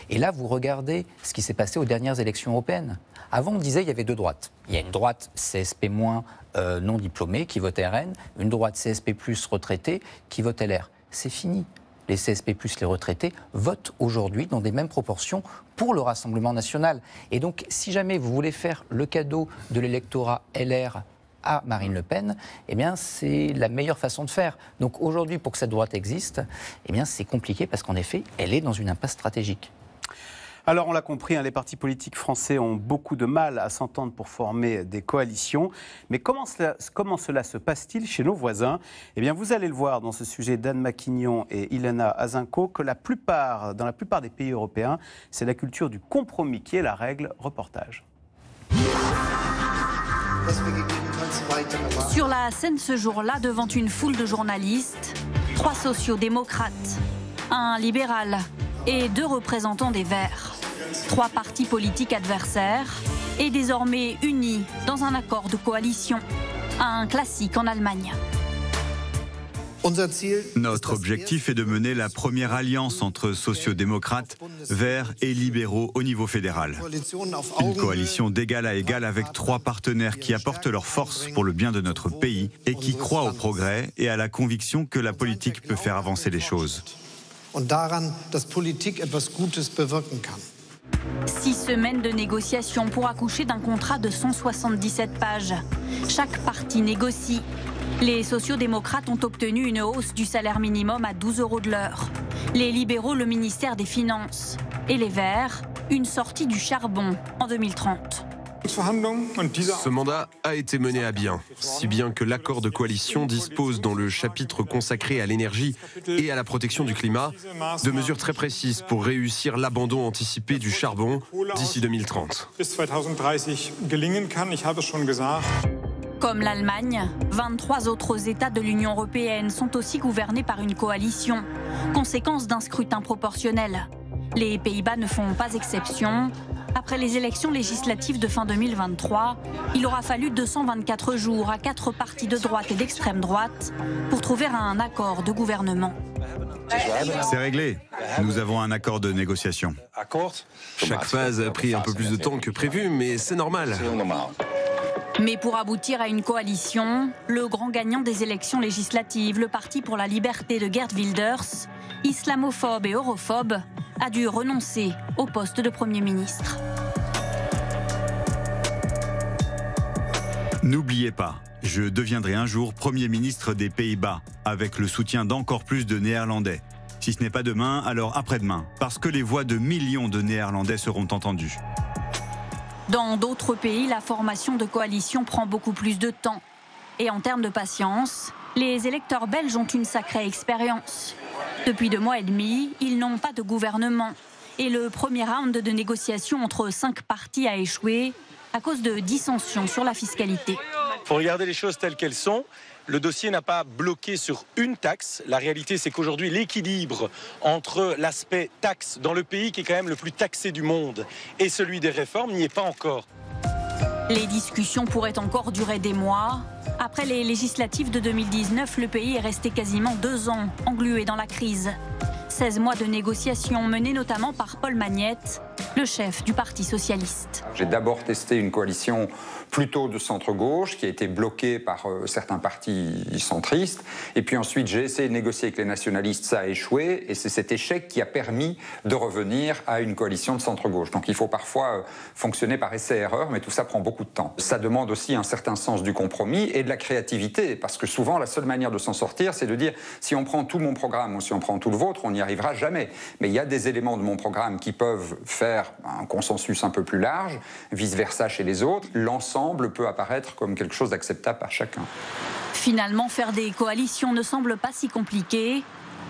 Et là, vous regardez ce qui s'est passé aux dernières élections européennes. Avant, on disait il y avait deux droites. Il y a une droite CSP- moins euh, non diplômée qui vote RN, une droite CSP+, plus retraité qui vote LR. C'est fini les CSP plus les retraités, votent aujourd'hui dans des mêmes proportions pour le Rassemblement national. Et donc, si jamais vous voulez faire le cadeau de l'électorat LR à Marine Le Pen, eh bien, c'est la meilleure façon de faire. Donc aujourd'hui, pour que cette droite existe, eh bien, c'est compliqué parce qu'en effet, elle est dans une impasse stratégique. Alors on l'a compris, hein, les partis politiques français ont beaucoup de mal à s'entendre pour former des coalitions. Mais comment cela, se passe-t-il chez nos voisins Eh bien vous allez le voir dans ce sujet d'Anne Maquignon et Ilana Azinko que la plupart, dans la plupart des pays européens, c'est la culture du compromis qui est la règle. Reportage. Sur la scène ce jour-là, devant une foule de journalistes, trois sociaux-démocrates, un libéral, et deux représentants des Verts. Trois partis politiques adversaires et désormais unis dans un accord de coalition, un classique en Allemagne. Notre objectif est de mener la première alliance entre sociodémocrates, verts et libéraux au niveau fédéral. Une coalition d'égal à égal avec trois partenaires qui apportent leur force pour le bien de notre pays et qui croient au progrès et à la conviction que la politique peut faire avancer les choses und daran, dass Politik etwas Gutes bewirken kann. Six semaines de négociations pour accoucher d'un contrat de 177 pages. Chaque partie négocie. Les sociodémocrates ont obtenu une hausse du salaire minimum à 12 euros de l'heure. Les libéraux, le ministère des Finances. Et les Verts, une sortie du charbon en 2030. Ce mandat a été mené à bien, si bien que l'accord de coalition dispose dans le chapitre consacré à l'énergie et à la protection du climat de mesures très précises pour réussir l'abandon anticipé du charbon d'ici 2030. Comme l'Allemagne, 23 autres États de l'Union européenne sont aussi gouvernés par une coalition, conséquence d'un scrutin proportionnel. Les Pays-Bas ne font pas exception. Après les élections législatives de fin 2023, il aura fallu 224 jours à quatre partis de droite et d'extrême droite pour trouver un accord de gouvernement. C'est réglé. Nous avons un accord de négociation. Chaque phase a pris un peu plus de temps que prévu, mais c'est normal. Mais pour aboutir à une coalition, le grand gagnant des élections législatives, le Parti pour la liberté de Gerd Wilders, islamophobe et europhobe, a dû renoncer au poste de Premier ministre. N'oubliez pas, je deviendrai un jour Premier ministre des Pays-Bas, avec le soutien d'encore plus de Néerlandais. Si ce n'est pas demain, alors après-demain, parce que les voix de millions de Néerlandais seront entendues. Dans d'autres pays, la formation de coalition prend beaucoup plus de temps. Et en termes de patience, les électeurs belges ont une sacrée expérience. Depuis deux mois et demi, ils n'ont pas de gouvernement. Et le premier round de négociations entre cinq partis a échoué à cause de dissensions sur la fiscalité. Il regarder les choses telles qu'elles sont le dossier n'a pas bloqué sur une taxe. La réalité, c'est qu'aujourd'hui, l'équilibre entre l'aspect taxe dans le pays, qui est quand même le plus taxé du monde, et celui des réformes n'y est pas encore. Les discussions pourraient encore durer des mois. Après les législatives de 2019, le pays est resté quasiment deux ans englué dans la crise. 16 mois de négociations menées notamment par Paul Magnette, le chef du Parti socialiste. J'ai d'abord testé une coalition plutôt de centre-gauche qui a été bloquée par euh, certains partis centristes. Et puis ensuite, j'ai essayé de négocier avec les nationalistes, ça a échoué. Et c'est cet échec qui a permis de revenir à une coalition de centre-gauche. Donc il faut parfois euh, fonctionner par essai-erreur, mais tout ça prend beaucoup de temps. Ça demande aussi un certain sens du compromis et de la créativité, parce que souvent la seule manière de s'en sortir, c'est de dire si on prend tout mon programme ou si on prend tout le vôtre, on n'y arrivera jamais. Mais il y a des éléments de mon programme qui peuvent faire un consensus un peu plus large, vice-versa chez les autres. L'ensemble peut apparaître comme quelque chose d'acceptable par chacun. Finalement, faire des coalitions ne semble pas si compliqué.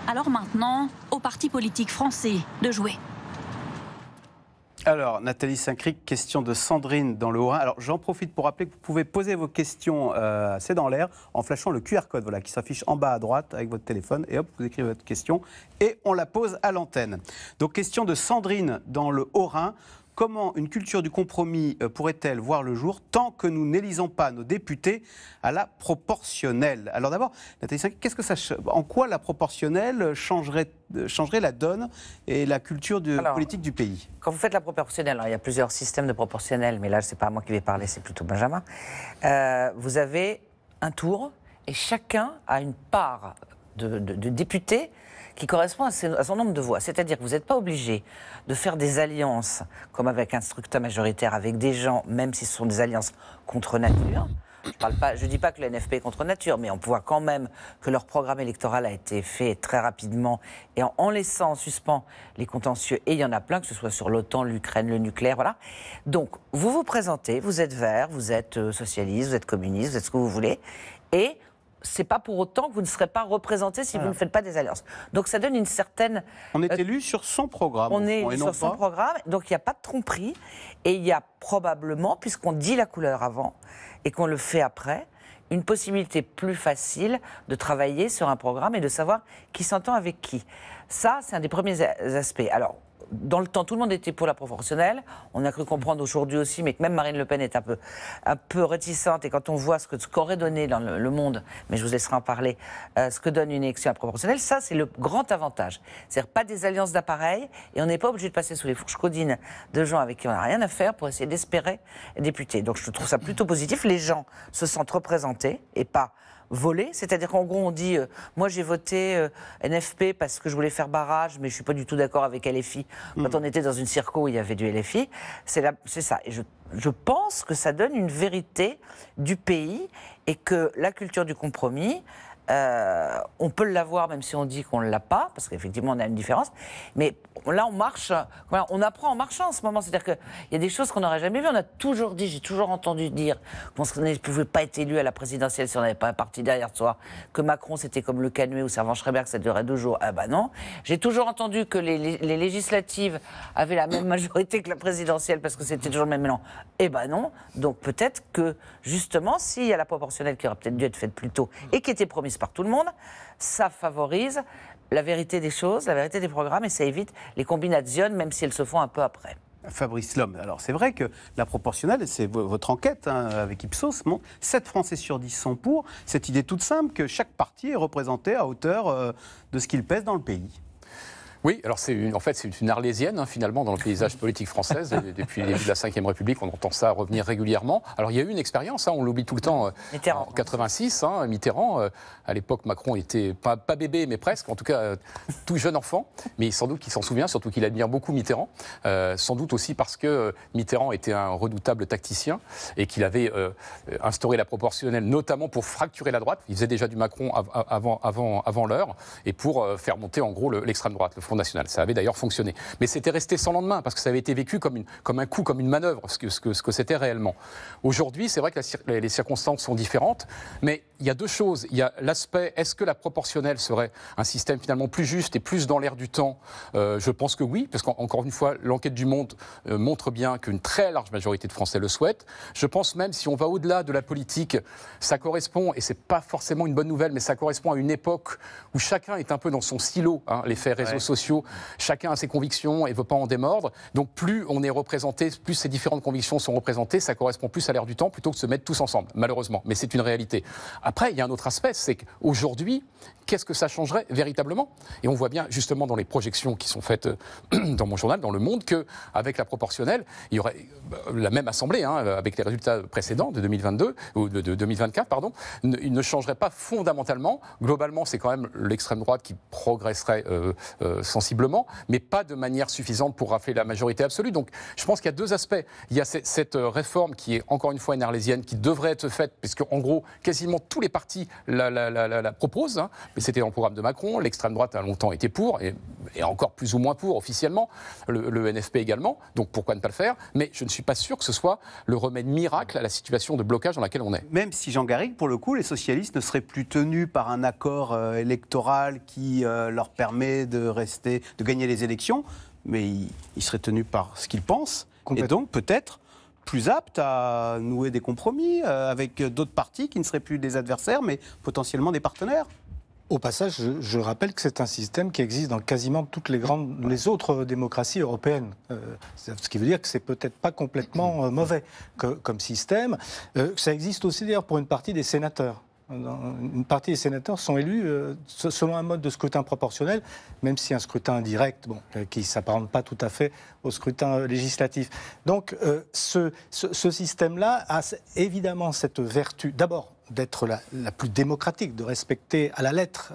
Alors maintenant, aux partis politiques français de jouer. Alors, Nathalie Saint-Cric, question de Sandrine dans le Haut-Rhin. Alors, j'en profite pour rappeler que vous pouvez poser vos questions, euh, c'est dans l'air, en flashant le QR code voilà, qui s'affiche en bas à droite avec votre téléphone. Et hop, vous écrivez votre question et on la pose à l'antenne. Donc, question de Sandrine dans le Haut-Rhin. Comment une culture du compromis euh, pourrait-elle voir le jour tant que nous n'élisons pas nos députés à la proportionnelle Alors d'abord, Nathalie qu'est-ce que en quoi la proportionnelle changerait, euh, changerait la donne et la culture de, politique du pays Quand vous faites la proportionnelle, alors il y a plusieurs systèmes de proportionnelle, mais là, ce n'est pas moi qui vais parler, c'est plutôt Benjamin. Euh, vous avez un tour et chacun a une part de, de, de députés qui correspond à son nombre de voix. C'est-à-dire que vous n'êtes pas obligé de faire des alliances, comme avec un structeur majoritaire, avec des gens, même si ce sont des alliances contre nature. Je ne dis pas que le NFP est contre nature, mais on voit quand même que leur programme électoral a été fait très rapidement et en, laissant en suspens les contentieux. Et il y en a plein, que ce soit sur l'OTAN, l'Ukraine, le nucléaire, voilà. Donc, vous vous présentez, vous êtes vert, vous êtes euh, socialiste, vous êtes communiste, vous êtes ce que vous voulez. Et c'est pas pour autant que vous ne serez pas représenté si vous ne faites pas des alliances. Donc ça donne une certaine. On est euh, élu sur son programme. On est sur son programme, donc il n'y a pas de tromperie. Et il y a probablement, puisqu'on dit la couleur avant et qu'on le fait après, une possibilité plus facile de travailler sur un programme et de savoir qui s'entend avec qui. Ça, c'est un des premiers aspects. Alors, dans le temps, tout le monde était pour la proportionnelle. On a cru comprendre aujourd'hui aussi, mais que même Marine Le Pen est un peu, un peu réticente. Et quand on voit ce que ce qu'aurait donné dans le, monde, mais je vous laisserai en parler, euh, ce que donne une élection à proportionnelle, ça c'est le grand avantage. C'est-à-dire pas des alliances d'appareils et on n'est pas obligé de passer sous les fourches codines de gens avec qui on n'a rien à faire pour essayer d'espérer député. Donc je trouve ça plutôt positif. Les gens se sentent représentés et pas voler C'est-à-dire qu'en gros, on dit euh, Moi, j'ai voté euh, NFP parce que je voulais faire barrage, mais je ne suis pas du tout d'accord avec LFI. Hmm. Quand on était dans une circo où il y avait du LFI, c'est ça. Et je, je pense que ça donne une vérité du pays et que la culture du compromis, euh, on peut l'avoir même si on dit qu'on ne l'a pas, parce qu'effectivement on a une différence. Mais là on marche, on apprend en marchant en ce moment. C'est-à-dire qu'il y a des choses qu'on n'aurait jamais vues. On a toujours dit, j'ai toujours entendu dire qu'on ne pouvait pas être élu à la présidentielle si on n'avait pas un parti derrière soi, que Macron c'était comme le canuet ou servan Schreiber, que ça durait deux jours. Ah bah non. J'ai toujours entendu que les, législatives avaient la même majorité que la présidentielle parce que c'était toujours le même élan Eh bah non. Donc peut-être que justement, s'il y a la proportionnelle qui aurait peut-être dû être faite plus tôt et qui était promise par tout le monde, ça favorise la vérité des choses, la vérité des programmes, et ça évite les combinations, même si elles se font un peu après. Fabrice Lhomme, alors c'est vrai que la proportionnelle, c'est votre enquête hein, avec Ipsos, montre 7 Français sur 10 sont pour cette idée toute simple que chaque parti est représenté à hauteur euh, de ce qu'il pèse dans le pays. Oui, alors c'est en fait c'est une arlésienne hein, finalement dans le paysage politique français. depuis le début de la Ve République, on entend ça revenir régulièrement. Alors il y a eu une expérience, hein, on l'oublie tout le temps. Euh, en 86, hein, Mitterrand. Euh, à l'époque, Macron était pas, pas, bébé, mais presque, en tout cas euh, tout jeune enfant. Mais sans doute qu'il s'en souvient, surtout qu'il admire beaucoup Mitterrand. sans doute aussi parce que Mitterrand était un redoutable tacticien et qu'il avait instauré la proportionnelle, notamment pour fracturer la droite. Il faisait déjà du Macron avant, avant, avant l'heure et pour faire monter en gros l'extrême droite, le nationale. Ça avait d'ailleurs fonctionné. Mais c'était resté sans lendemain, parce que ça avait été vécu comme, un coup, comme une manœuvre, ce que, c'était réellement. Aujourd'hui, c'est vrai que les circonstances sont différentes, mais il y a deux choses. Il y a l'aspect, est-ce que la proportionnelle serait un système finalement plus juste et plus dans l'air du temps euh, Je pense que oui, parce qu'encore une fois, l'enquête du Monde euh, montre bien qu'une très large majorité de Français le souhaitent. Je pense même, si on va au-delà de la politique, ça correspond, et c'est pas forcément une bonne nouvelle, mais ça correspond à une époque où chacun est un peu dans son silo, hein, les faits réseaux sociaux, chacun a ses convictions et veut pas en démordre. Donc plus on est représenté, plus ces différentes convictions sont représentées, ça correspond plus à l'air du temps plutôt que de se mettre tous ensemble, malheureusement. Mais c'est une réalité. Après, il y a un autre aspect, c'est qu'aujourd'hui, qu'est-ce que ça changerait véritablement Et on voit bien justement dans les projections qui sont faites euh, dans mon journal, dans Le Monde, qu'avec la proportionnelle, il y aurait euh, la même assemblée, hein, avec les résultats précédents de 2022 ou de, 2024, pardon, il ne changerait pas fondamentalement. Globalement, c'est quand même l'extrême droite qui progresserait euh, sensiblement, mais pas de manière suffisante pour rafler la majorité absolue. Donc, je pense qu'il y a deux aspects. Il y a cette réforme qui est encore une fois une qui devrait être faite, puisque en gros, quasiment tout tous les partis la, proposent. Hein. Mais c'était dans le programme de Macron. L'extrême droite a longtemps été pour, et, encore plus ou moins pour officiellement. Le, NFP également. Donc pourquoi ne pas le faire Mais je ne suis pas sûr que ce soit le remède miracle à la situation de blocage dans laquelle on est. Même si Jean Garrigue, pour le coup, les socialistes ne seraient plus tenus par un accord euh, électoral qui euh, leur permet de rester, de gagner les élections, mais ils seraient tenus par ce qu'ils pensent. Et donc peut-être plus apte à nouer des compromis euh, avec d'autres partis qui ne seraient plus des adversaires, mais potentiellement des partenaires. Au passage, je, rappelle que c'est un système qui existe dans quasiment toutes les grandes, les autres démocraties européennes. Euh, ce qui veut dire que c'est peut-être pas complètement euh, mauvais comme système. ça existe aussi d'ailleurs pour une partie des sénateurs une partie des sénateurs sont élus euh, selon un mode de scrutin proportionnel, même si un scrutin indirect, euh, qui ne s'apparente pas tout à fait au scrutin euh, législatif. Donc ce, système-là a évidemment cette vertu, d'abord d'être la, la, plus démocratique, de respecter à la lettre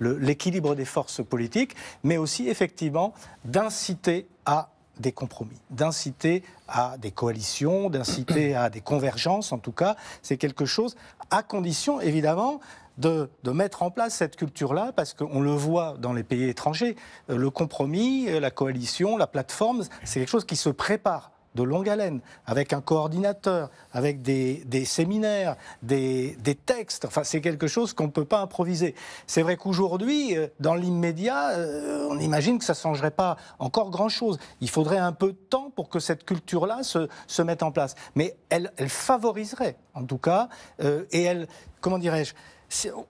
l'équilibre des forces politiques, mais aussi effectivement d'inciter à des compromis, d'inciter à des coalitions, d'inciter à des convergences en tout cas. C'est quelque chose, à condition évidemment de, mettre en place cette culture-là, parce qu'on le voit dans les pays étrangers, euh, le compromis, euh, la coalition, la plateforme, c'est quelque chose qui se prépare de longue haleine, avec un coordinateur, avec des, séminaires, des, textes. Enfin, c'est quelque chose qu'on ne peut pas improviser. C'est vrai qu'aujourd'hui, euh, dans l'immédiat, euh, on imagine que ça ne changerait pas encore grand-chose. Il faudrait un peu de temps pour que cette culture-là se, mette en place. Mais elle, favoriserait, en tout cas, euh, et elle, comment dirais-je,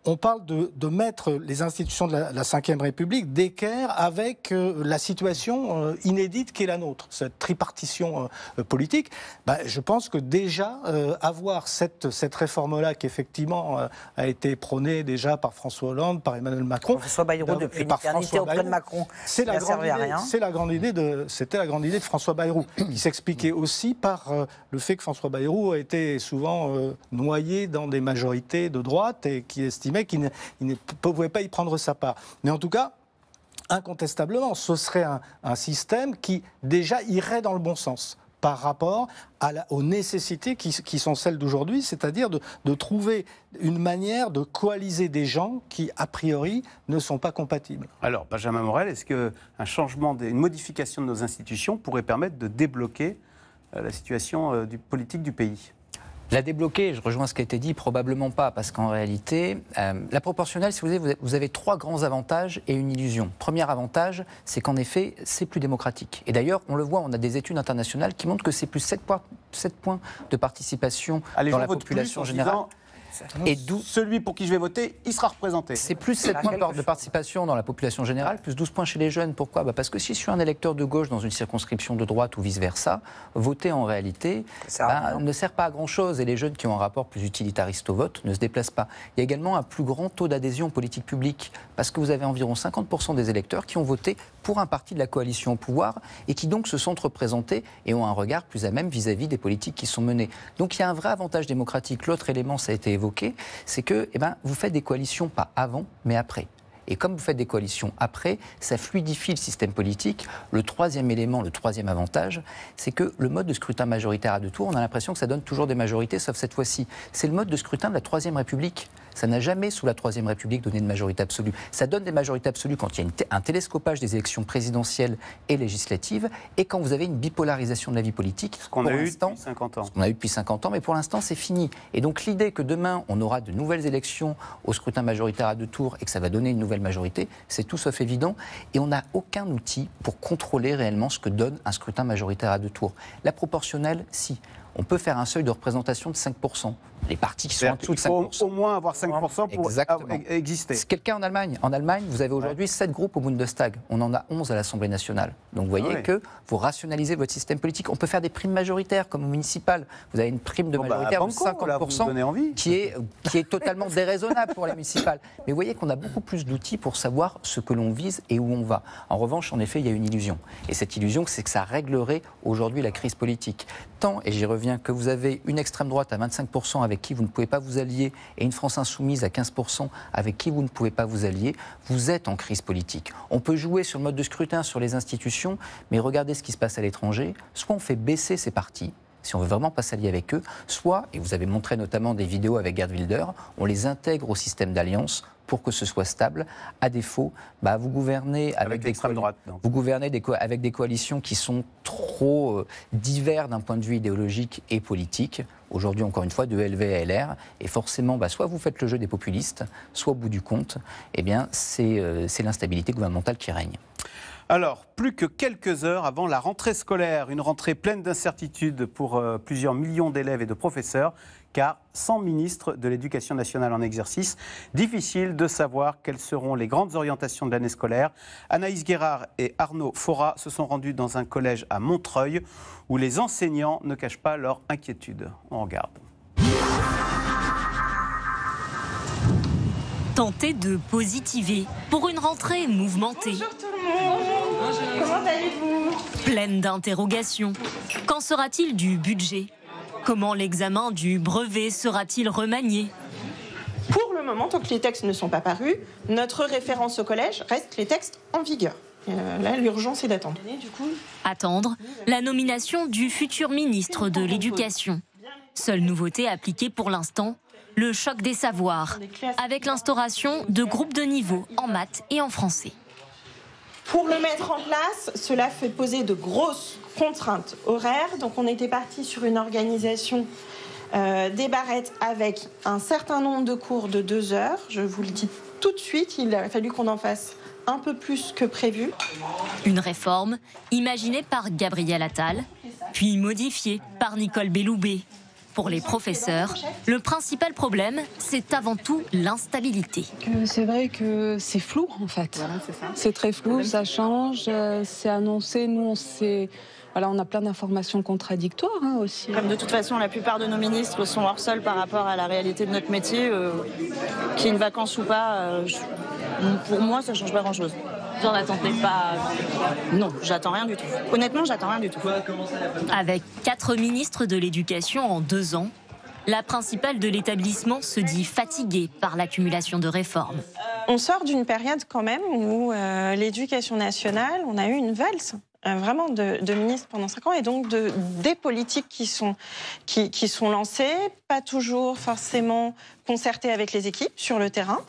on parle de, mettre les institutions de la, Ve République d'équerre avec euh, la situation euh, inédite qui est la nôtre, cette tripartition euh, politique. Bah, je pense que déjà, avoir cette, cette réforme-là qui effectivement a été prônée déjà par François Hollande, par Emmanuel Macron... François Bayrou, depuis par auprès Macron, c'est la, grande idée, C'était la grande idée de François Bayrou, Il s'expliquait aussi par le fait que François Bayrou a été souvent noyé dans des majorités de droite et qui estimait qu'il ne, pouvait pas y prendre sa part. Mais en tout cas, incontestablement, ce serait un, système qui déjà irait dans le bon sens par rapport aux nécessités qui, sont celles d'aujourd'hui, c'est-à-dire de, trouver une manière de coaliser des gens qui, a priori, ne sont pas compatibles. Alors, Benjamin Morel, est-ce un changement, une modification de nos institutions pourrait permettre de débloquer euh, la situation euh, politique du pays la débloquer, je rejoins ce qui a été dit, probablement pas, parce qu'en réalité, euh, la proportionnelle, si vous voulez, vous avez trois grands avantages et une illusion. Premier avantage, c'est qu'en effet, c'est plus démocratique. Et d'ailleurs, on le voit, on a des études internationales qui montrent que c'est plus 7 points, de participation dans la population générale. Et mmh. d'où celui pour qui je vais voter, il sera représenté. C'est plus 7 points de participation dans la population générale, plus 12 points chez les jeunes. Pourquoi bah, Parce que si je suis un électeur de gauche dans une circonscription de droite ou vice-versa, voter en réalité bah, ne sert pas à grand-chose. Et les jeunes qui ont un rapport plus utilitariste au vote ne se déplacent pas. Il y a également un plus grand taux d'adhésion politique publique, parce que vous avez environ 50% des électeurs qui ont voté pour un parti de la coalition au pouvoir et qui donc se sentent représentés et ont un regard plus à même vis-à-vis -vis des politiques qui sont menées. Donc il y a un vrai avantage démocratique. L'autre élément, ça a été évoqué c'est que eh ben, vous faites des coalitions pas avant, mais après. Et comme vous faites des coalitions après, ça fluidifie le système politique. Le troisième élément, le troisième avantage, c'est que le mode de scrutin majoritaire à deux tours, on a l'impression que ça donne toujours des majorités, sauf cette fois-ci. C'est le mode de scrutin de la Troisième République. Ça n'a jamais, sous la Troisième République, donné de majorité absolue. Ça donne des majorités absolues quand il y a un télescopage des élections présidentielles et législatives et quand vous avez une bipolarisation de la vie politique. Ce qu'on a eu depuis 50 ans. Ce qu'on a eu depuis 50 ans, mais pour l'instant, c'est fini. Et donc l'idée que demain, on aura de nouvelles élections au scrutin majoritaire à deux tours et que ça va donner une nouvelle majorité, c'est tout sauf évident. Et on n'a aucun outil pour contrôler réellement ce que donne un scrutin majoritaire à deux tours. La proportionnelle, si. On peut faire un seuil de représentation de 5% partis qui sont en Il faut au moins avoir 5% pour e- exister. C'est quelqu'un en Allemagne. En Allemagne, vous avez aujourd'hui 7 groupes au Bundestag. On en a 11 à l'Assemblée nationale. Donc vous voyez ah que vous rationalisez votre système politique. On peut faire des primes majoritaires comme au municipal. Vous avez une prime de bah, majoritaire de 50% envie. Qui, est, qui est totalement déraisonnable pour les municipales. Mais vous voyez qu'on a beaucoup plus d'outils pour savoir ce que l'on vise et où on va. En revanche, en effet, il y a une illusion. Et cette illusion, c'est que ça réglerait aujourd'hui la crise politique et j'y reviens, que vous avez une extrême droite à 25% avec qui vous ne pouvez pas vous allier et une France insoumise à 15% avec qui vous ne pouvez pas vous allier, vous êtes en crise politique. On peut jouer sur le mode de scrutin, sur les institutions, mais regardez ce qui se passe à l'étranger. Soit on fait baisser ces partis, si on veut vraiment pas s'allier avec eux, soit, et vous avez montré notamment des vidéos avec Gerd Wilder, on les intègre au système d'alliance pour que ce soit stable. À défaut, bah, vous gouvernez avec, des droite, vous gouvernez avec des coalitions qui sont trop euh, diverses divers d'un point de vue idéologique et politique. Aujourd'hui, encore une fois, de LV à LR, et forcément, bah, soit vous faites le jeu des populistes, soit au bout du compte, eh bien, euh, c'est, l'instabilité gouvernementale qui règne. Alors, plus que quelques heures avant la rentrée scolaire, une rentrée pleine d'incertitudes pour euh, plusieurs millions d'élèves et de professeurs car sans ministre de l'Éducation nationale en exercice, difficile de savoir quelles seront les grandes orientations de l'année scolaire. Anaïs Guérard et Arnaud Fora se sont rendus dans un collège à Montreuil où les enseignants ne cachent pas leur inquiétude. On regarde. Tenter de positiver pour une rentrée mouvementée. Bonjour tout le monde. Comment allez-vous Pleine d'interrogations. Qu'en sera-t-il du budget Comment l'examen du brevet sera-t-il remanié Pour le moment, tant que les textes ne sont pas parus, notre référence au collège reste les textes en vigueur. Euh, là, l'urgence est d'attendre. Attendre la nomination du futur ministre de l'Éducation. Seule nouveauté appliquée pour l'instant, le choc des savoirs, avec l'instauration de groupes de niveau en maths et en français. Pour le mettre en place, cela fait poser de grosses contraintes horaires. Donc on était parti sur une organisation euh, des barrettes avec un certain nombre de cours de deux heures. Je vous le dis tout de suite, il a fallu qu'on en fasse un peu plus que prévu. Une réforme imaginée par Gabriel Attal, puis modifiée par Nicole Belloubet pour les professeurs, le principal problème, c'est avant tout l'instabilité. C'est vrai que c'est flou en fait. C'est très flou, ça change, euh, c'est annoncé. Nous, on Voilà, on a plein d'informations contradictoires hein, aussi. Comme de toute façon, la plupart de nos ministres sont hors sol par rapport à la réalité de notre métier, euh, qu'il y ait une vacance ou pas, euh, pour moi, ça ne change pas grand-chose. J'en attendais pas Non, j'attends rien du tout. Honnêtement, j'attends rien du tout. Avec quatre ministres de l'Éducation en deux ans, la principale de l'établissement se dit fatiguée par l'accumulation de réformes. On sort d'une période quand même où euh, l'éducation nationale, on a eu une valse. Euh, vraiment de, de ministre pendant cinq ans et donc de, des politiques qui sont, qui, sont lancées, pas toujours forcément concertées avec les équipes sur le terrain,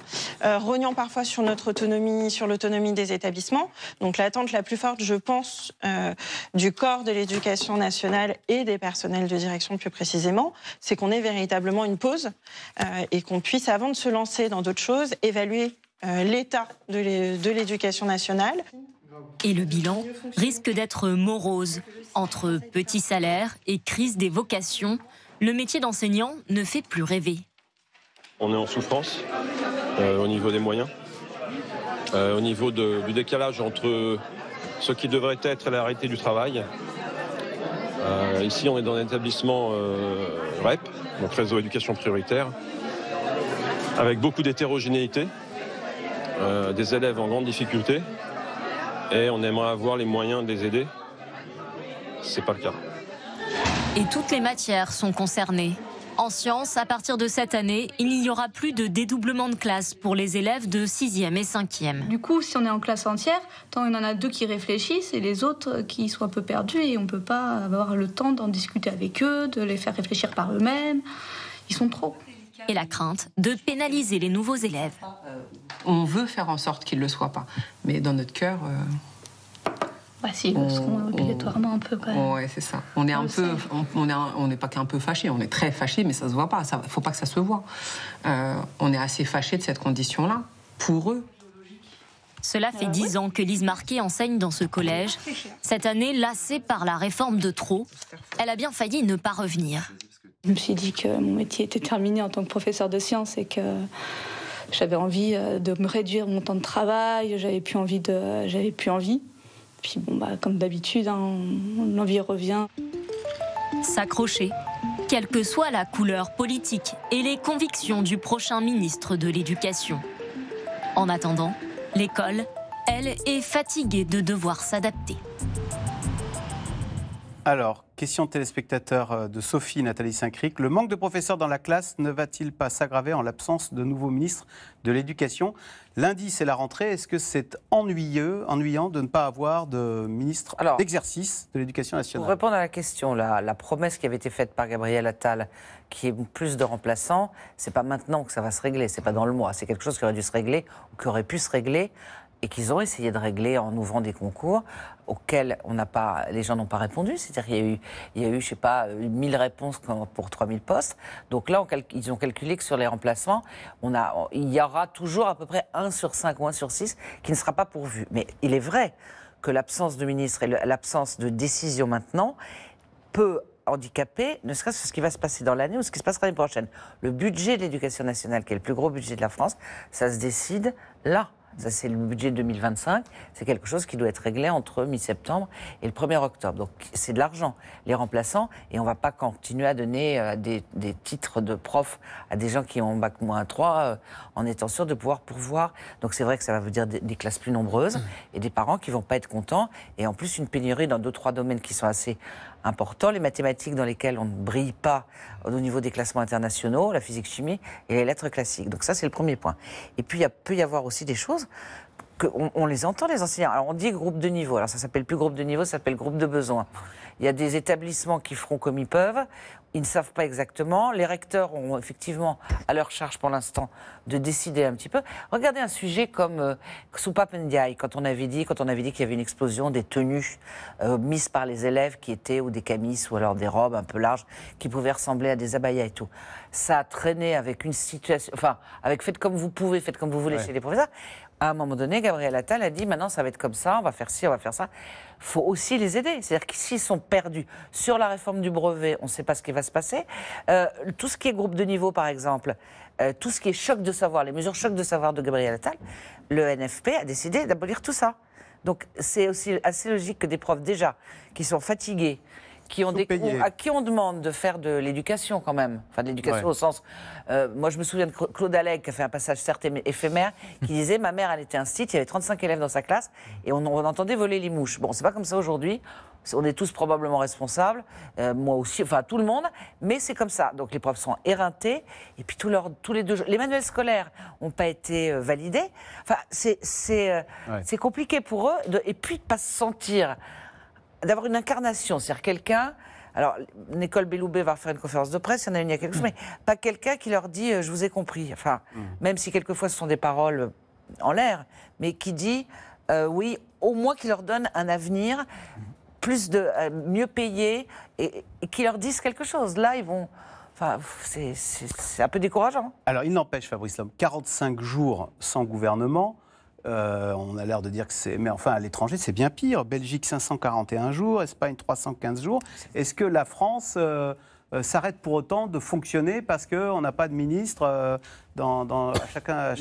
euh, parfois sur notre autonomie, sur l'autonomie des établissements. Donc l'attente la plus forte, je pense, euh, du corps de l'éducation nationale et des personnels de direction plus précisément, c'est qu'on ait véritablement une pause euh, et qu'on puisse, avant de se lancer dans d'autres choses, évaluer l'état de l'éducation nationale. Et le bilan risque d'être morose. Entre petits salaires et crise des vocations, le métier d'enseignant ne fait plus rêver. On est en souffrance euh, au niveau des moyens, euh, au niveau du décalage entre ce qui devrait être la réalité du travail. Euh, ici, on est dans un établissement REP, donc réseau éducation prioritaire, avec beaucoup d'hétérogénéité, des élèves en grande difficulté, et on aimerait avoir les moyens de les aider. C'est pas le cas. Et toutes les matières sont concernées. En sciences, à partir de cette année, il n'y aura plus de dédoublement de classe pour les élèves de 6e et 5e. Du coup, si on est en classe entière, tant il y en a deux qui réfléchissent et les autres qui sont un peu perdus et on ne peut pas avoir le temps d'en discuter avec eux, de les faire réfléchir par eux-mêmes. Ils sont trop et la crainte de pénaliser les nouveaux élèves. Euh, on veut faire en sorte qu'ils ne le soient pas, mais dans notre cœur... on, c'est ça. On est un peu, on n'est pas qu'un peu fâché, on est très fâché, mais ça se voit pas. il ne faut pas que ça se voit. Euh, on est assez fâché de cette condition-là pour eux. Cela fait dix ans que Lise Marquet enseigne dans ce collège. Cette année, lassée par la réforme de trop, elle a bien failli ne pas revenir. Je me suis dit que mon métier était terminé en tant que professeur de sciences et que j'avais envie euh, de me réduire mon temps de travail, j'avais plus envie de, j'avais plus envie. Puis bon bah comme d'habitude, l'envie hein, revient. S'accrocher, quelle que soit la couleur politique et les convictions du prochain ministre de l'Éducation. En attendant, l'école, elle, est fatiguée de devoir s'adapter. Alors, question téléspectateur euh, de Sophie Nathalie Saint-Cric. Le manque de professeurs dans la classe ne va-t-il pas s'aggraver en l'absence de nouveaux ministres de l'Éducation Lundi, c'est la rentrée. Est-ce que c'est ennuyeux, ennuyant de ne pas avoir de ministre d'exercice de l'Éducation nationale Pour répondre à la question, la, la, promesse qui avait été faite par Gabriel Attal, qui est plus de remplaçants, c'est pas maintenant que ça va se régler, c'est pas dans le mois, c'est quelque chose qui aurait dû se régler ou qui aurait pu se régler et qu'ils ont essayé de régler en ouvrant des concours auxquelles on n'a pas, les gens n'ont pas répondu. C'est-à-dire qu'il y a eu, il y a eu, je sais pas, 1000 euh, réponses pour 3000 postes. Donc là, on ils ont calculé que sur les remplacements, on a, il y aura toujours à peu près 1 sur 5 ou 1 sur 6 qui ne sera pas pourvu. Mais il est vrai que l'absence de ministre et l'absence de décision maintenant peut handicaper, ne serait-ce que ce qui va se passer dans l'année ou ce qui se passera l'année prochaine. Le budget de l'éducation nationale, qui est le plus gros budget de la France, ça se décide là. Ça, c'est le budget 2025. C'est quelque chose qui doit être réglé entre mi-septembre et le 1er octobre. Donc, c'est de l'argent, les remplaçants. Et on ne va pas continuer à donner euh, des, titres de prof à des gens qui ont bac moins 3 euh, en étant sûr de pouvoir pourvoir. Donc, c'est vrai que ça va vous dire des, classes plus nombreuses mmh. et des parents qui ne vont pas être contents. Et en plus, une pénurie dans deux, trois domaines qui sont assez important, les mathématiques dans lesquelles on ne brille pas au niveau des classements internationaux, la physique-chimie et les lettres classiques. Donc ça, c'est le premier point. Et puis, il peut y avoir aussi des choses qu'on les entend, les enseignants. Alors on dit groupe de niveau. Alors ça s'appelle plus groupe de niveau, ça s'appelle groupe de besoin. Il y a des établissements qui feront comme ils peuvent. Ils ne savent pas exactement. Les recteurs ont effectivement à leur charge pour l'instant de décider un petit peu. Regardez un sujet comme euh, Soupape quand on avait dit, quand on avait dit qu'il y avait une explosion des tenues euh, mises par les élèves qui étaient ou des camis ou alors des robes un peu larges qui pouvaient ressembler à des abayas et tout. Ça a traîné avec une situation, enfin, avec faites comme vous pouvez, faites comme vous voulez chez les professeurs à un moment donné, Gabriel Attal a dit maintenant ça va être comme ça, on va faire ci, on va faire ça. faut aussi les aider. C'est-à-dire que s'ils sont perdus sur la réforme du brevet, on ne sait pas ce qui va se passer. Euh, tout ce qui est groupe de niveau, par exemple, euh, tout ce qui est choc de savoir, les mesures choc de savoir de Gabriel Attal, le NFP a décidé d'abolir tout ça. Donc c'est aussi assez logique que des profs déjà qui sont fatigués, qui ont à qui on demande de faire de l'éducation quand même. Enfin, de l'éducation au sens. Euh, moi, je me souviens de Claude alec qui a fait un passage certes éphémère, qui disait Ma mère, elle était un site, il y avait 35 élèves dans sa classe, et on, entendait voler les mouches. Bon, c'est pas comme ça aujourd'hui. On est tous probablement responsables, euh, moi aussi, enfin tout le monde, mais c'est comme ça. Donc les profs sont éreintés, et puis tous, tous les deux Les manuels scolaires n'ont pas été euh, validés. Enfin, c'est compliqué pour eux, de, et puis de ne pas se sentir d'avoir une incarnation, c'est-à-dire quelqu'un. Alors, Nicole Belloubet va faire une conférence de presse, il y en a une il y a quelque chose, hmm. mais pas quelqu'un qui leur dit euh, je vous ai compris. Enfin, hmm. même si quelquefois ce sont des paroles euh, en l'air, mais qui dit euh, oui, au moins qui leur donne un avenir plus de mieux payé et, qui leur dise quelque chose. Là, ils vont. Enfin, c'est un peu décourageant. Alors, il n'empêche, Fabrice Lhomme, 45 jours sans gouvernement euh, on a l'air de dire que c'est. Mais enfin, à l'étranger, c'est bien pire. Belgique, 541 jours, Espagne, 315 jours. Est-ce que la France. Euh, euh, s'arrête pour autant de fonctionner parce qu'on n'a pas de ministre dans, chacun,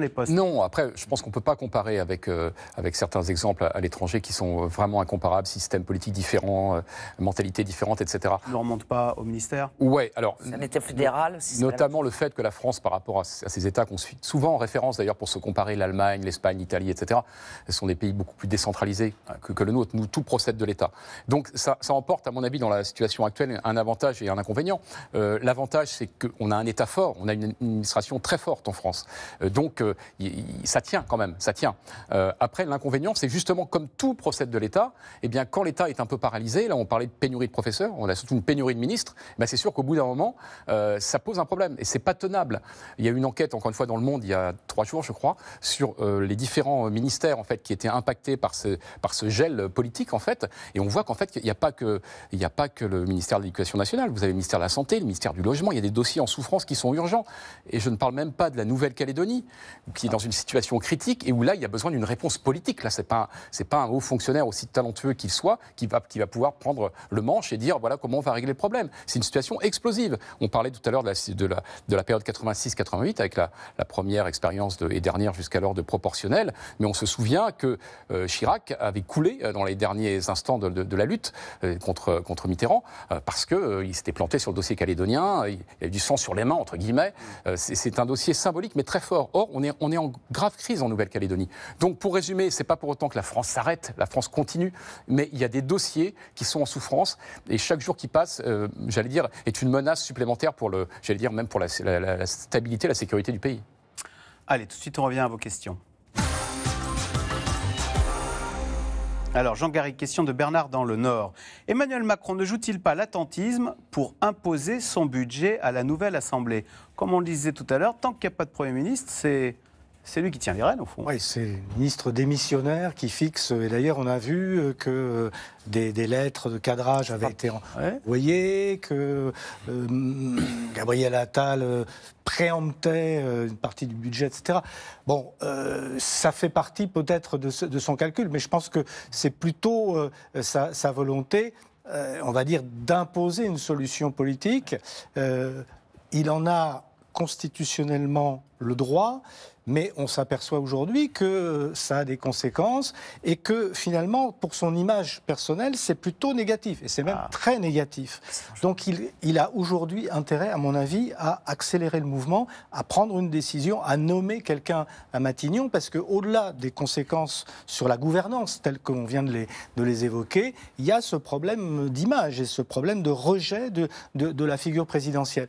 des postes. Non, après, je pense qu'on ne peut pas comparer avec, euh, avec certains exemples à, l'étranger qui sont euh, vraiment incomparables, systèmes politiques différents, euh, mentalités différentes, etc. On ne remonte pas au ministère Oui, alors. un fédéral, Notamment le fait que la France, par rapport à, ces États qu'on suit souvent en référence d'ailleurs pour se comparer, l'Allemagne, l'Espagne, l'Italie, etc., ce sont des pays beaucoup plus décentralisés hein, que, le nôtre. Nous, tout procède de l'État. Donc ça, emporte, à mon avis, dans la situation actuelle, un avantage et un inconvénient. L'avantage, c'est qu'on a un État fort, on a une administration très forte en France. Euh, donc euh, ça tient quand même, ça tient. Euh, après, l'inconvénient, c'est justement comme tout procède de l'État, eh bien quand l'État est un peu paralysé, là on parlait de pénurie de professeurs, on a surtout une pénurie de ministres, eh c'est sûr qu'au bout d'un moment, ça pose un problème et c'est pas tenable. Il y a eu une enquête, encore une fois, dans le monde il y a trois jours, je crois, sur les différents ministères en fait qui étaient impactés par ce, par ce gel politique en fait, et on voit qu'en fait il n'y a pas que il n'y a pas que le ministère de l'Éducation nationale. Vous avez le ministère de la Santé, le ministère du Logement. Il y a des dossiers en souffrance qui sont urgents. Et je ne parle même pas de la Nouvelle-Calédonie, qui est dans une situation critique et où là, il y a besoin d'une réponse politique. Là, ce n'est pas, pas, un haut fonctionnaire, aussi talentueux qu'il soit, qui va, qui va pouvoir prendre le manche et dire voilà comment on va régler le problème. C'est une situation explosive. On parlait tout à l'heure de la, de, la, période 86-88 avec la, première expérience de, et dernière jusqu'alors de proportionnel, mais on se souvient que euh, Chirac avait coulé euh, dans les derniers instants de, la lutte euh, contre, contre Mitterrand parce parce qu'il s'était planté sur le dossier calédonien, il, y avait du sang sur les mains, entre guillemets. c'est c'est un dossier symbolique mais très fort. Or, on est, on est en grave crise en Nouvelle-Calédonie. Donc, pour résumer, c'est pas pour autant que la France s'arrête, la France continue, mais il y a des dossiers qui sont en souffrance et chaque jour qui passe, euh, j'allais dire, est une menace supplémentaire pour le, j'allais dire même pour la, stabilité la stabilité, la sécurité du pays. Allez, tout de suite, on revient à vos questions. Alors, Jean Garry, question de Bernard dans le Nord. Emmanuel Macron ne joue-t-il pas l'attentisme pour imposer son budget à la nouvelle Assemblée Comme on le disait tout à l'heure, tant qu'il n'y a pas de Premier ministre, c'est c'est lui qui tient les rênes, au fond. Oui, c'est le ministre démissionnaire qui fixe. Et d'ailleurs, on a vu euh, que euh, des, lettres de cadrage avaient été ah, envoyées, que euh, Gabriel Attal préemptait une partie du budget, etc. Bon, ça fait partie peut-être de, son calcul, mais je pense que c'est plutôt sa, sa, volonté, on va dire, d'imposer une solution politique. il en a constitutionnellement le droit. Mais on s'aperçoit aujourd'hui que ça a des conséquences et que finalement, pour son image personnelle, c'est plutôt négatif et c'est même ah. très négatif. Donc il, a aujourd'hui intérêt, à mon avis, à accélérer le mouvement, à prendre une décision, à nommer quelqu'un à Matignon, parce qu'au-delà des conséquences sur la gouvernance, telles qu'on vient de les, évoquer, il y a ce problème d'image et ce problème de rejet de la figure présidentielle.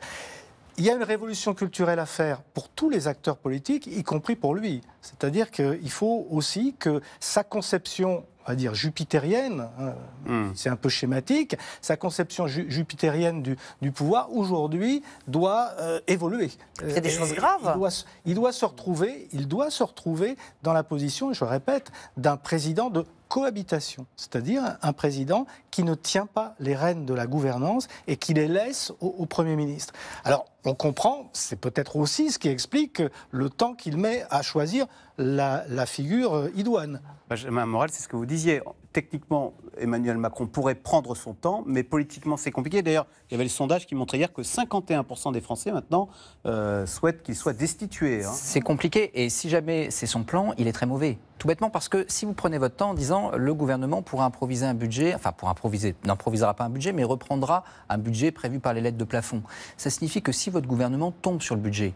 Il y a une révolution culturelle à faire pour tous les acteurs politiques, y compris pour lui. C'est-à-dire qu'il faut aussi que sa conception on va dire jupitérienne, hein, hmm. c'est un peu schématique, sa conception jupitérienne du, pouvoir aujourd'hui doit euh, évoluer. C'est des euh, choses graves. Il doit, se retrouver, il doit se retrouver dans la position, je répète, d'un président de cohabitation, c'est-à-dire un président qui ne tient pas les rênes de la gouvernance et qui les laisse au, Premier ministre. Alors, on comprend, c'est peut-être aussi ce qui explique le temps qu'il met à choisir la, figure idoine. Benjamin Moral, c'est ce que vous disiez techniquement, Emmanuel Macron pourrait prendre son temps, mais politiquement, c'est compliqué. D'ailleurs, il y avait le sondage qui montrait hier que 51% des Français, maintenant, euh, souhaitent qu'il soit destitué. Hein. C'est compliqué, et si jamais c'est son plan, il est très mauvais. Tout bêtement parce que si vous prenez votre temps en disant le gouvernement pourra improviser un budget, enfin pour improviser, n'improvisera pas un budget, mais reprendra un budget prévu par les lettres de plafond, ça signifie que si votre gouvernement tombe sur le budget,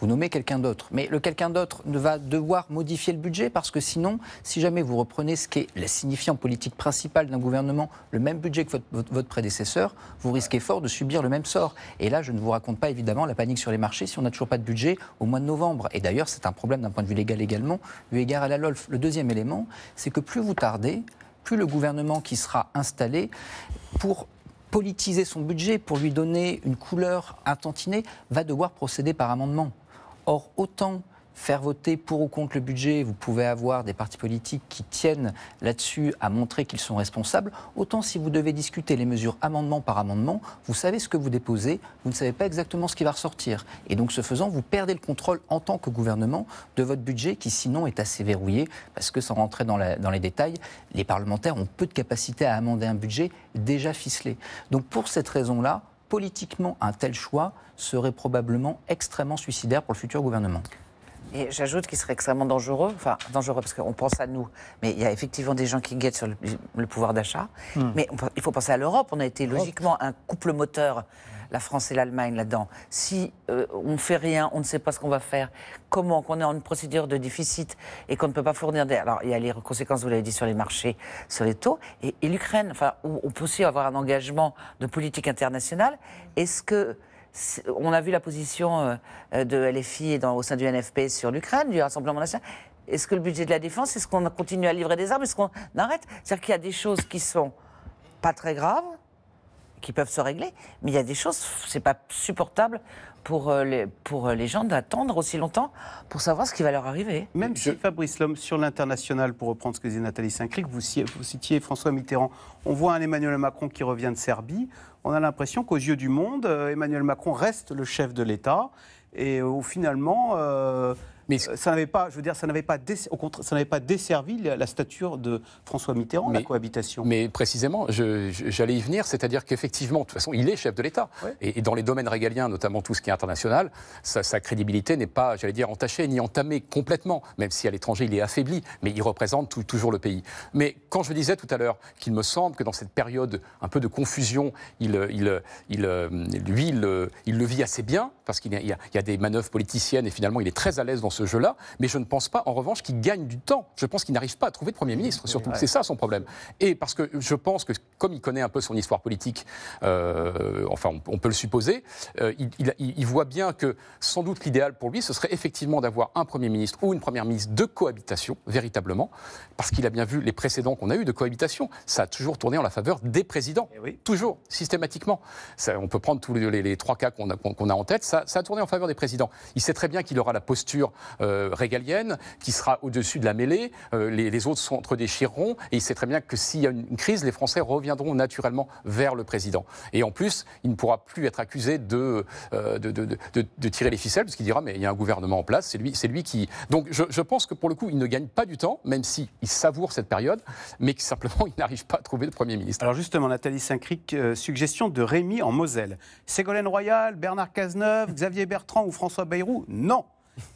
vous nommez quelqu'un d'autre. Mais le quelqu'un d'autre ne va devoir modifier le budget parce que sinon, si jamais vous reprenez ce qui est la signifiant politique principale d'un gouvernement, le même budget que votre, prédécesseur, vous risquez fort de subir le même sort. Et là, je ne vous raconte pas évidemment la panique sur les marchés si on n'a toujours pas de budget au mois de novembre. Et d'ailleurs, c'est un problème d'un point de vue légal également, eu égard à la LOLF. Le deuxième élément, c'est que plus vous tardez, plus le gouvernement qui sera installé pour politiser son budget, pour lui donner une couleur, intentinée, va devoir procéder par amendement. Or, autant faire voter pour ou contre le budget, vous pouvez avoir des partis politiques qui tiennent là-dessus à montrer qu'ils sont responsables, autant si vous devez discuter les mesures amendement par amendement, vous savez ce que vous déposez, vous ne savez pas exactement ce qui va ressortir. Et donc ce faisant, vous perdez le contrôle en tant que gouvernement de votre budget qui sinon est assez verrouillé, parce que sans rentrer dans, dans les détails, les parlementaires ont peu de capacité à amender un budget déjà ficelé. Donc pour cette raison-là, politiquement, un tel choix serait probablement extrêmement suicidaire pour le futur gouvernement. Et j'ajoute qu'il serait extrêmement dangereux, enfin dangereux parce qu'on pense à nous, mais il y a effectivement des gens qui guettent sur le, pouvoir d'achat. Hmm. Mais il faut penser à l'Europe. On a été logiquement un couple moteur la France et l'Allemagne là-dedans. Si euh, on ne fait rien, on ne sait pas ce qu'on va faire, comment qu'on est en une procédure de déficit et qu'on ne peut pas fournir des... Alors, il y a les conséquences, vous l'avez dit, sur les marchés, sur les taux. Et, l'Ukraine, enfin, on peut aussi avoir un engagement de politique internationale. Est-ce que on a vu la position euh, de LFI dans, au sein du NFP sur l'Ukraine, du Rassemblement national. Est-ce que le budget de la défense, est-ce qu'on continue à livrer des armes Est-ce qu'on arrête C'est-à-dire qu'il y a des choses qui sont pas très graves, qui peuvent se régler, mais il y a des choses, c'est pas supportable pour euh, les, pour euh, les gens d'attendre aussi longtemps pour savoir ce qui va leur arriver. Même si Fabrice Lhomme, sur l'international, pour reprendre ce que disait Nathalie Saint-Cric, vous, vous citiez François Mitterrand, on voit un Emmanuel Macron qui revient de Serbie, on a l'impression qu'aux yeux du monde, euh, Emmanuel Macron reste le chef de l'État et où finalement, mais euh, ça n'avait pas, je veux dire, ça n'avait pas, au ça n'avait pas desservi la stature de François Mitterrand, mais, la cohabitation. Mais précisément, j'allais y venir, c'est-à-dire qu'effectivement, de toute façon, il est chef de l'État. Et, dans les domaines régaliens, notamment tout ce qui est international, sa, sa crédibilité n'est pas, j'allais dire, entachée ni entamée complètement, même si à l'étranger, il est affaibli, mais il représente toujours le pays. Mais quand je disais tout à l'heure qu'il me semble que dans cette période un peu de confusion, il, il, il, euh, lui, il, le vit assez bien, parce qu'il y, y, a des manœuvres politiciennes, et finalement, il est très à l'aise dans ce jeu-là, mais je ne pense pas en revanche qu'il gagne du temps. Je pense qu'il n'arrive pas à trouver de Premier ministre, surtout. C'est ça son problème. Et parce que je pense que, comme il connaît un peu son histoire politique, euh, enfin on, peut le supposer, euh, il, voit bien que sans doute l'idéal pour lui, ce serait effectivement d'avoir un Premier ministre ou une Première ministre de cohabitation, véritablement, parce qu'il a bien vu les précédents qu'on a eu de cohabitation. Ça a toujours tourné en la faveur des présidents. Eh toujours, systématiquement. on peut prendre tous les, trois cas qu'on a, en tête. Ça, ça a tourné en faveur des présidents. Il sait très bien qu'il aura la posture euh, régalienne qui sera au-dessus de la mêlée. Euh, les, les autres des déchireront Et il sait très bien que s'il y a une crise, les Français reviendront naturellement vers le président. Et en plus, il ne pourra plus être accusé de, euh, tirer les ficelles, parce qu'il dira, mais il y a un gouvernement en place, c'est lui, lui qui... Donc je, pense que pour le coup, il ne gagne pas du temps, même s'il il savoure cette période, mais que simplement, il n'arrive pas à trouver le Premier ministre. Alors justement, Nathalie Saint-Cric, suggestion de Rémi en Moselle. Ségolène Royal, Bernard Cazeneuve, Xavier Bertrand ou François Bayrou Non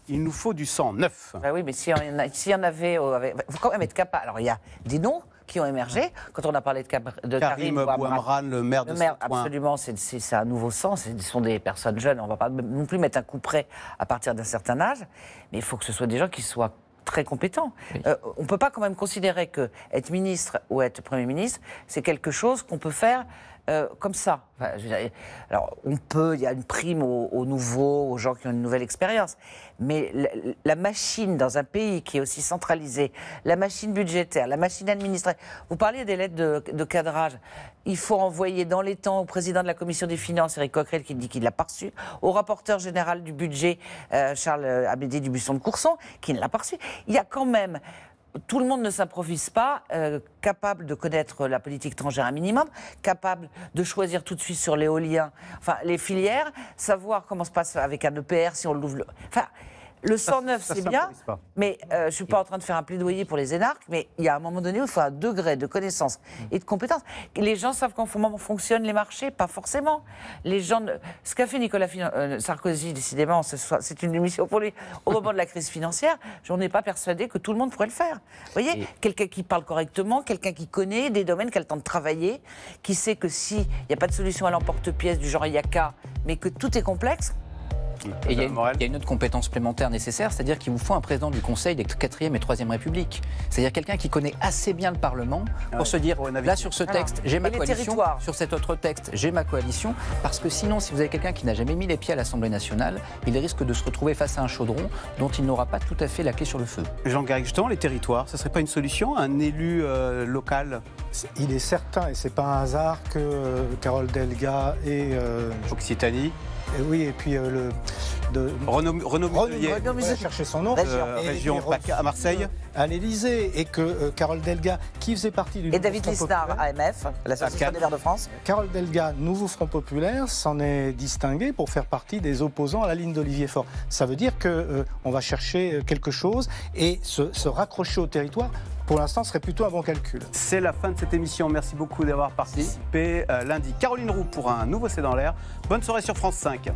il nous faut du sang neuf. Bah oui, mais s'il y, si en avait. Euh, il faut bah, quand même être capable. Alors, il y a des noms qui ont émergé. Quand on a parlé de, Karim, Bouamran, le maire de le maire, Absolument, c'est un nouveau sang, Ce sont des personnes jeunes. On ne va pas non plus mettre un coup près à partir d'un certain âge. Mais il faut que ce soit des gens qui soient très compétents. Euh, on ne peut pas quand même considérer que être ministre ou être Premier ministre, c'est quelque chose qu'on peut faire euh, comme ça. alors, on peut, il y a une prime aux, nouveaux, aux gens qui ont une nouvelle expérience. Mais la, machine dans un pays qui est aussi centralisé, la machine budgétaire, la machine administrative. Vous parliez des lettres de, cadrage. Il faut envoyer dans les temps au président de la commission des finances, Eric Coquerel, qui dit qu'il ne l'a pas au rapporteur général du budget, euh, Charles Charles euh, du Dubusson de Courson, qui ne l'a pas reçu. Il y a quand même tout le monde ne s'improvise pas euh, capable de connaître la politique étrangère un minimum, capable de choisir tout de suite sur l'éolien, enfin les filières, savoir comment se passe avec un EPR si on l'ouvre. Enfin, le 109, c'est bien, mais euh, je ne suis pas en train de faire un plaidoyer pour les énarques, mais il y a un moment donné où il faut un degré de connaissance et de compétence. Les gens savent comment fonctionnent les marchés, pas forcément. Les gens, ce qu'a fait Nicolas euh, Sarkozy, décidément, c'est une émission pour lui. Au moment de la crise financière, je j'en ai pas persuadé que tout le monde pourrait le faire. voyez, quelqu'un qui parle correctement, quelqu'un qui connaît des domaines, qu'elle tente de travailler, qui sait que s'il n'y a pas de solution à l'emporte-pièce du genre IACA, mais que tout est complexe, Mmh. il y, a une autre compétence supplémentaire nécessaire, c'est-à-dire qu'il vous faut un président du Conseil des 4e et 3e République. C'est-à-dire quelqu'un qui connaît assez bien le Parlement pour se dire, là sur ce texte, j'ai ma coalition, sur cet autre texte, j'ai ma coalition, parce que sinon, si vous avez quelqu'un qui n'a jamais mis les pieds à l'Assemblée nationale, il risque de se retrouver face à un chaudron dont il n'aura pas tout à fait la clé sur le feu. Jean-Garrigue justement, les territoires, ce ne serait pas une solution, un élu euh, local Il est certain, et ce n'est pas un hasard, que euh, Carole Delga et... Euh, Occitanie oui, et puis euh, le. De... Renaud, chercher son nom. Euh, région à Marseille. Euh, à l'Elysée. Et que Carole Delga, qui faisait partie du. Et David Listard, AMF, l'Association des Verts de France. Carole Delga, Nouveau Front Populaire, s'en est distinguée pour faire partie des opposants à la ligne d'Olivier Faure. Ça veut dire qu'on va chercher quelque chose et se raccrocher au territoire pour l'instant, serait plutôt un bon calcul. C'est la fin de cette émission. Merci beaucoup d'avoir participé. Euh, lundi, Caroline Roux pour un nouveau C'est dans l'air. Bonne soirée sur France 5.